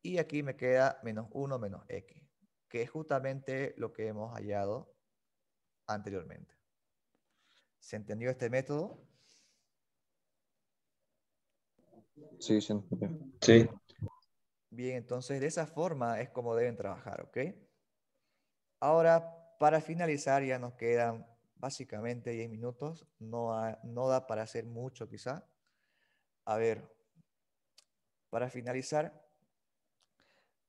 Y aquí me queda menos 1 menos x, que es justamente lo que hemos hallado anteriormente. ¿Se entendió este método? Sí, sí. Sí. Bien, entonces de esa forma es como deben trabajar, ¿ok? Ahora, para finalizar, ya nos quedan básicamente 10 minutos. No, no da para hacer mucho quizá. A ver, para finalizar,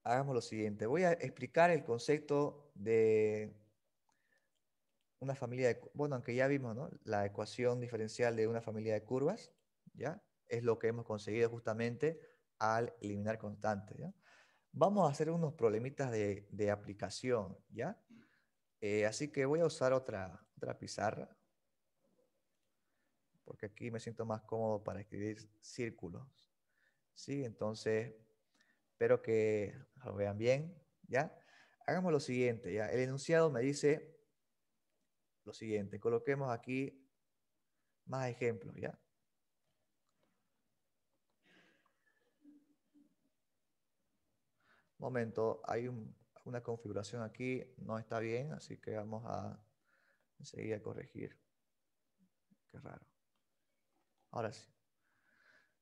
hagamos lo siguiente. Voy a explicar el concepto de una familia de, bueno, aunque ya vimos, ¿no? La ecuación diferencial de una familia de curvas, ¿ya? Es lo que hemos conseguido justamente al eliminar constantes, Vamos a hacer unos problemitas de, aplicación, ¿ya? Eh, así que voy a usar otra, pizarra, porque aquí me siento más cómodo para escribir círculos, ¿sí? Entonces, espero que lo vean bien, ¿ya? Hagamos lo siguiente, ¿ya? El enunciado me dice lo siguiente. Coloquemos aquí más ejemplos, ¿ya? Momento, hay una configuración aquí, no está bien, así que vamos a seguir a corregir. Qué raro. Ahora sí.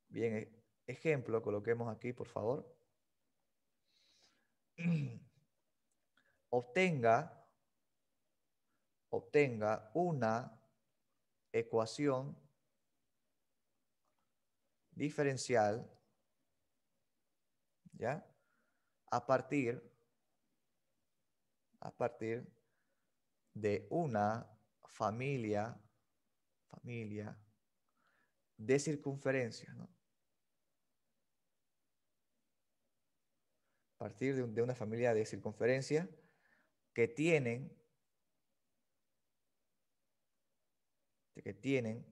Bien, e, ejemplo, coloquemos aquí, por favor. Obtenga obtenga una ecuación diferencial, ¿ya? A partir, a partir de una familia, familia de circunferencias, ¿no? A partir de, de una familia de circunferencias que tienen que tienen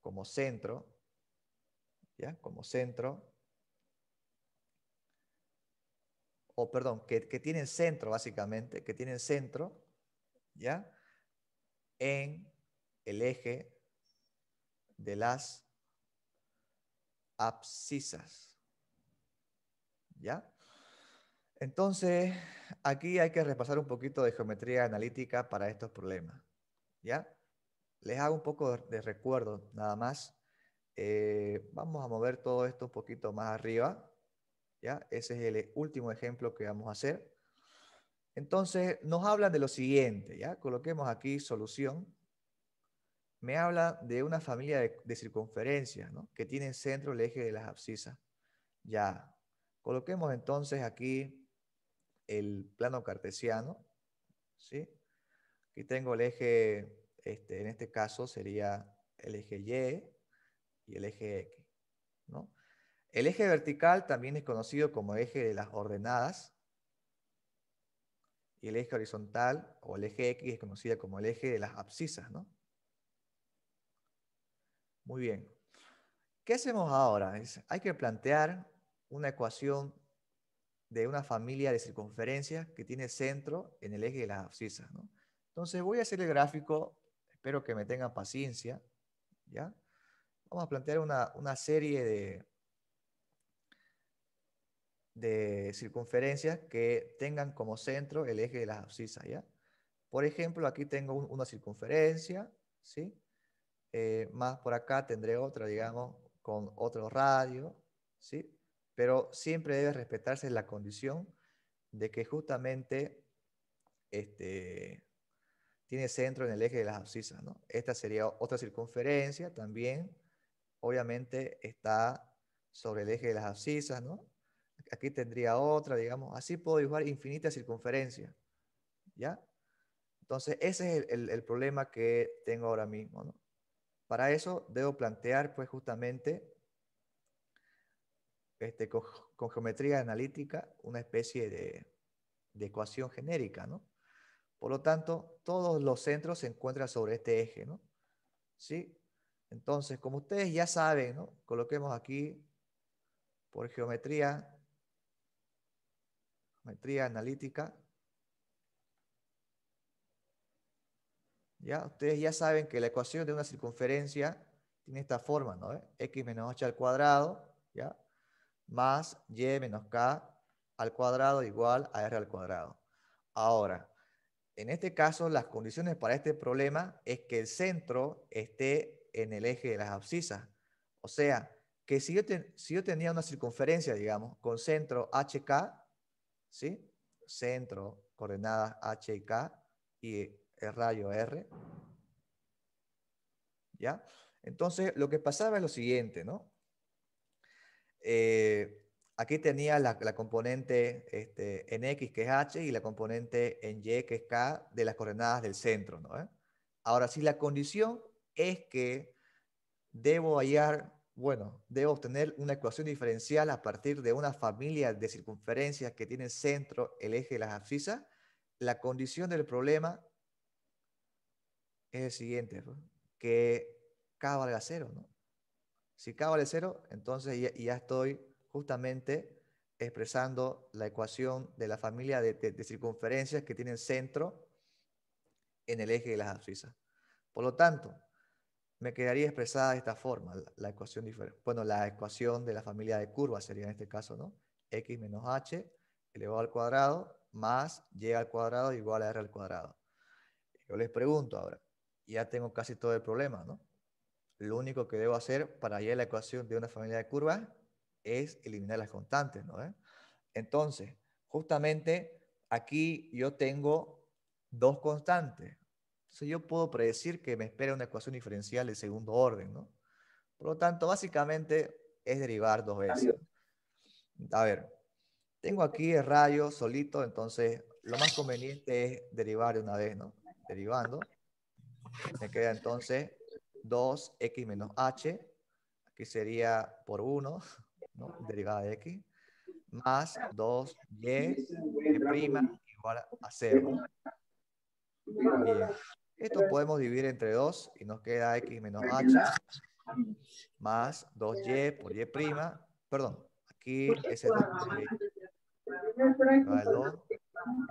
como centro, ¿ya? Como centro, o perdón, que, tienen centro básicamente, que tienen centro, ¿ya? En el eje de las abscisas. ¿Ya? Entonces, aquí hay que repasar un poquito de geometría analítica para estos problemas. ¿Ya? Les hago un poco de, recuerdo nada más. Eh, vamos a mover todo esto un poquito más arriba. ¿ya? Ese es el último ejemplo que vamos a hacer. Entonces, nos hablan de lo siguiente. ¿ya? Coloquemos aquí solución. Me habla de una familia de, circunferencias ¿no? que tiene centro el eje de las abscisas. Ya. Coloquemos entonces aquí el plano cartesiano. ¿sí? Aquí tengo el eje este, en este caso sería el eje Y y el eje X. El eje vertical también es conocido como eje de las ordenadas y el eje horizontal o el eje X es conocido como el eje de las abscisas. Muy bien. ¿Qué hacemos ahora? hay que plantear una ecuación de una familia de circunferencias que tiene centro en el eje de las abscisas. Entonces voy a hacer el gráfico espero que me tengan paciencia, ¿ya? Vamos a plantear una, una serie de, de circunferencias que tengan como centro el eje de las abscisas, ¿ya? Por ejemplo, aquí tengo una circunferencia, ¿sí? Eh, más por acá tendré otra, digamos, con otro radio, ¿sí? Pero siempre debe respetarse la condición de que justamente este, tiene centro en el eje de las abscisas. ¿no? Esta sería otra circunferencia también. Obviamente está sobre el eje de las abscisas. ¿no? Aquí tendría otra, digamos. Así puedo dibujar infinitas circunferencias. ¿Ya? Entonces, ese es el, problema que tengo ahora mismo. ¿no? Para eso debo plantear, pues, justamente este, con, geometría analítica una especie de, de ecuación genérica, ¿no? Por lo tanto, todos los centros se encuentran sobre este eje, ¿no? ¿Sí? Entonces, como ustedes ya saben, ¿no? Coloquemos aquí por geometría, geometría analítica. Ya, ustedes ya saben que la ecuación de una circunferencia tiene esta forma, ¿no? ¿Eh? X menos H al cuadrado, ¿ya? Más Y menos K al cuadrado igual a R al cuadrado. Ahora, en este caso, las condiciones para este problema es que el centro esté en el eje de las abscisas. O sea, que si yo, si yo tenía una circunferencia, digamos, con centro HK, ¿sí? Centro, coordenadas H y K y el rayo R, ¿ya? Entonces, lo que pasaba es lo siguiente, ¿no? Eh, Aquí tenía la, componente este, en X, que es H, y la componente en Y, que es K, de las coordenadas del centro. ¿no? Eh? Ahora, si la condición es que debo hallar, bueno, debo obtener una ecuación diferencial a partir de una familia de circunferencias que tienen centro, el eje de las abscisas, la condición del problema es el siguiente, que K valga cero, ¿no? Si K vale cero, entonces ya estoy justamente expresando la ecuación de la familia de, circunferencias que tienen centro en el eje de las abscisas. Por lo tanto, me quedaría expresada de esta forma la, ecuación Bueno, la ecuación de la familia de curvas sería en este caso, ¿no? X menos H elevado al cuadrado más Y al cuadrado igual a R al cuadrado. Yo les pregunto ahora, ya tengo casi todo el problema, ¿no? Lo único que debo hacer para hallar la ecuación de una familia de curvas es eliminar las constantes, ¿no? ¿Eh? Entonces, justamente aquí yo tengo dos constantes. Entonces yo puedo predecir que me espera una ecuación diferencial de segundo orden, ¿no? Por lo tanto, básicamente es derivar dos veces. A ver, tengo aquí el rayo solito, entonces lo más conveniente es derivar de una vez, ¿no? Derivando. Me queda entonces 2x menos h. Aquí sería por 1 ¿no? derivada de x, más 2y prima igual a 0. Bien. Esto podemos dividir entre 2 y nos queda x menos h más 2y por y prima. Perdón, aquí ese 2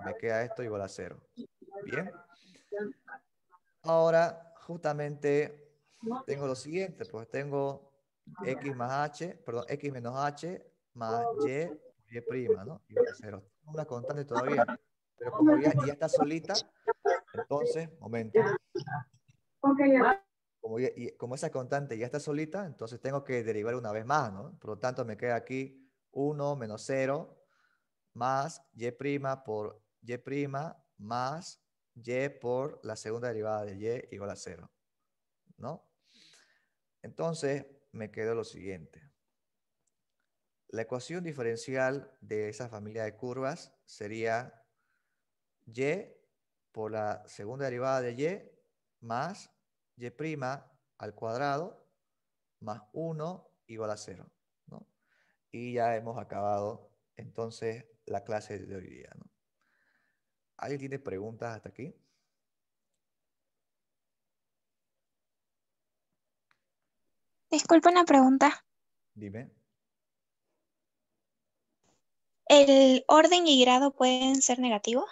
me queda esto igual a 0. Bien. Ahora, justamente, tengo lo siguiente, pues tengo Ah, x más h, perdón, x menos h más oh, y, y prima, ¿no? Y cero. Una constante todavía. Pero ah, como ya, ya está solita, entonces, momento. Como, ya, como esa constante ya está solita, entonces tengo que derivar una vez más, ¿no? Por lo tanto, me queda aquí 1 menos 0 más y' prima por y' prima más y por la segunda derivada de y igual a 0, ¿no? Entonces, me quedo lo siguiente. La ecuación diferencial de esa familia de curvas sería y por la segunda derivada de y más y' al cuadrado más 1 igual a 0. Y ya hemos acabado entonces la clase de hoy día. ¿Alguien tiene preguntas hasta aquí? Disculpa una pregunta. Dime. ¿El orden y grado pueden ser negativos?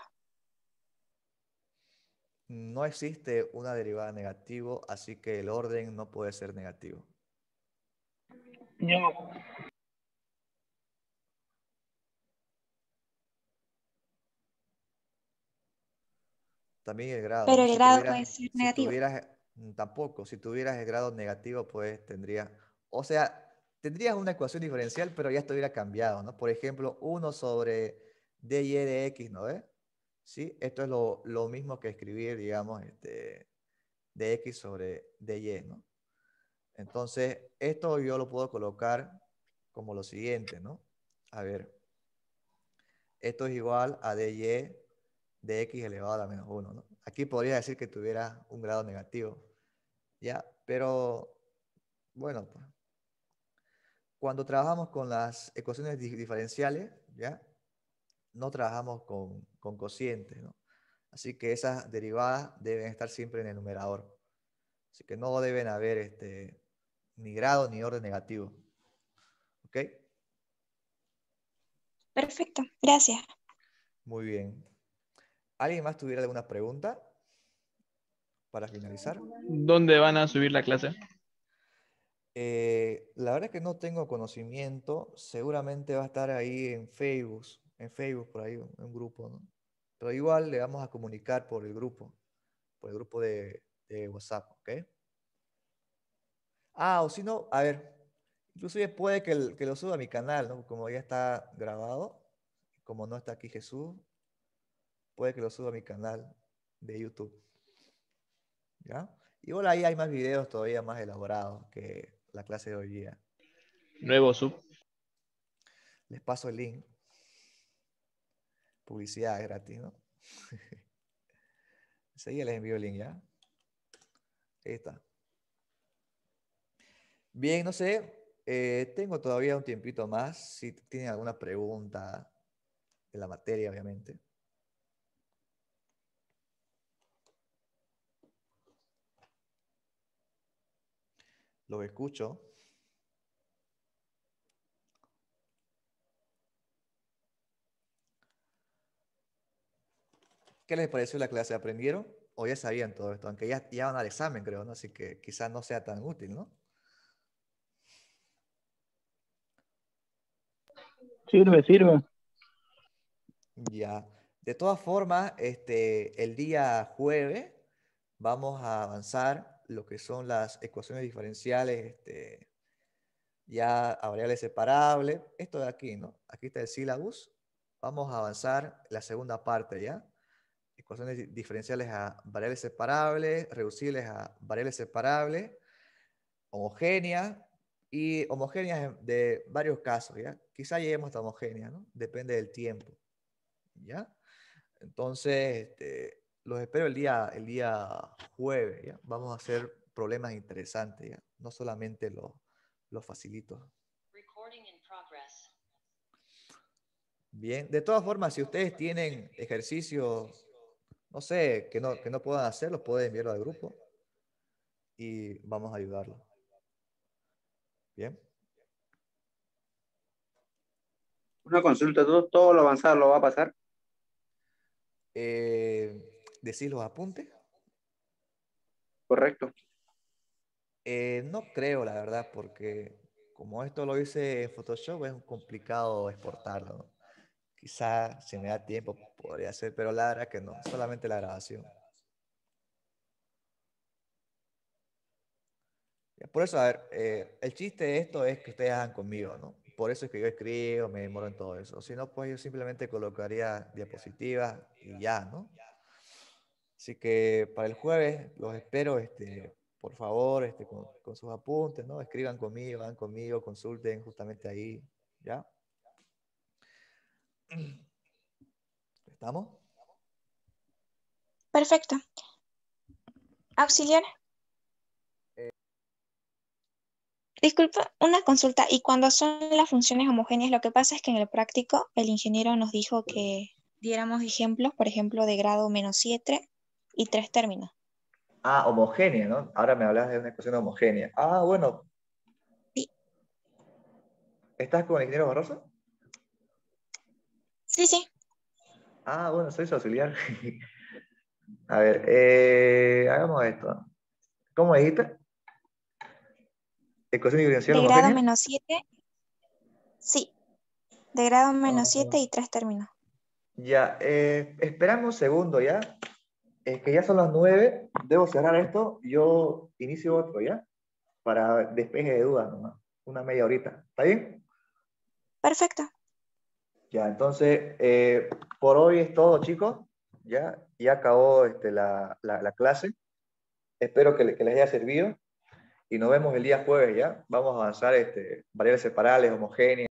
No existe una derivada negativa, así que el orden no puede ser negativo. No. También el grado. Pero el grado puede ser negativo. Mm, tampoco. Si tuvieras el grado negativo, pues tendría, o sea, tendrías una ecuación diferencial, pero ya estuviera cambiado, ¿no? Por ejemplo, 1 sobre dy de x, ¿no ves? ¿Sí? Esto es lo, mismo que escribir, digamos, este, de sobre dy, ¿no? Entonces, esto yo lo puedo colocar como lo siguiente, ¿no? A ver, esto es igual a dy de x elevado a menos 1, ¿no? aquí podría decir que tuviera un grado negativo, ¿ya? Pero, bueno, pues, cuando trabajamos con las ecuaciones diferenciales, ¿ya? No trabajamos con, con cocientes, Así que esas derivadas deben estar siempre en el numerador. Así que no deben haber este, ni grado ni orden negativo. ¿Ok? Perfecto, gracias. Muy bien. ¿Alguien más tuviera alguna pregunta para finalizar? ¿Dónde van a subir la clase? Eh, la verdad es que no tengo conocimiento. Seguramente va a estar ahí en Facebook, en Facebook por ahí, un grupo, ¿no? Pero igual le vamos a comunicar por el grupo, por el grupo de, WhatsApp, ¿ok? Ah, o si no, a ver, inclusive puede que, que lo suba a mi canal, ¿no? Como ya está grabado, como no está aquí Jesús, puede que lo suba a mi canal de YouTube. Y Igual ahí hay más videos todavía más elaborados que la clase de hoy día. Nuevo sub. Les paso el link. Publicidad gratis, ¿no? Enseguida les envío el link, ¿ya? Ahí está. Bien, no sé. Eh, tengo todavía un tiempito más. Si tienen alguna pregunta de la materia, obviamente. Lo escucho. ¿Qué les pareció la clase? ¿Aprendieron? O ya sabían todo esto, aunque ya, ya van al examen, creo, ¿no? Así que quizás no sea tan útil, ¿no? Sirve, sirve. Ya. De todas formas, este, el día jueves vamos a avanzar lo que son las ecuaciones diferenciales este, ya a variables separables. Esto de aquí, ¿no? Aquí está el sílabus. Vamos a avanzar la segunda parte, ¿ya? Ecuaciones diferenciales a variables separables, reducibles a variables separables, homogéneas y homogéneas de varios casos, ¿ya? Quizá lleguemos hasta homogénea, ¿no? Depende del tiempo, ¿ya? Entonces, este, los espero el día, el día jueves. Vamos a hacer problemas interesantes, no solamente los lo Bien, de todas formas, si ustedes tienen ejercicios, no sé, que no, que no puedan hacerlos, pueden enviarlo al grupo y vamos a ayudarlos. Bien. Una consulta, ¿todo, todo lo avanzado lo va a pasar? Eh, Decir los apuntes? Correcto. Eh, no creo, la verdad, porque como esto lo hice en Photoshop, es complicado exportarlo. Quizás si me da tiempo podría hacer, pero la verdad que no, solamente la grabación. Por eso, a ver, eh, el chiste de esto es que ustedes hagan conmigo, ¿no? Por eso es que yo escribo, me demoro en todo eso. Si no, pues yo simplemente colocaría diapositivas y ya, ¿no? Así que para el jueves los espero, este, por favor, este, con, sus apuntes, ¿no? Escriban conmigo, van conmigo, consulten justamente ahí, ¿ya? ¿Estamos? Perfecto. Auxiliar. Eh. Disculpa, una consulta. ¿Y cuando son las funciones homogéneas? Lo que pasa es que en el práctico el ingeniero nos dijo que diéramos ejemplos, por ejemplo, de grado menos 7 y tres términos. Ah, homogénea, ¿no? Ahora me hablas de una ecuación homogénea. Ah, bueno. Sí. ¿Estás con el ingeniero Barroso? Sí, sí. Ah, bueno, soy su auxiliar. A ver, eh, hagamos esto. ¿Cómo dijiste? Ecuación De homogénea? grado menos 7. Sí. De grado menos 7 ah. y tres términos. Ya, eh, esperamos un segundo ya es que ya son las nueve. debo cerrar esto, yo inicio otro, ¿ya? Para despeje de dudas nomás, una media horita, ¿está bien? Perfecto. Ya, entonces, eh, por hoy es todo, chicos, ya, ya acabó este, la, clase, espero que, les haya servido y nos vemos el día jueves, ¿ya? Vamos a avanzar este, variables separables, homogéneas.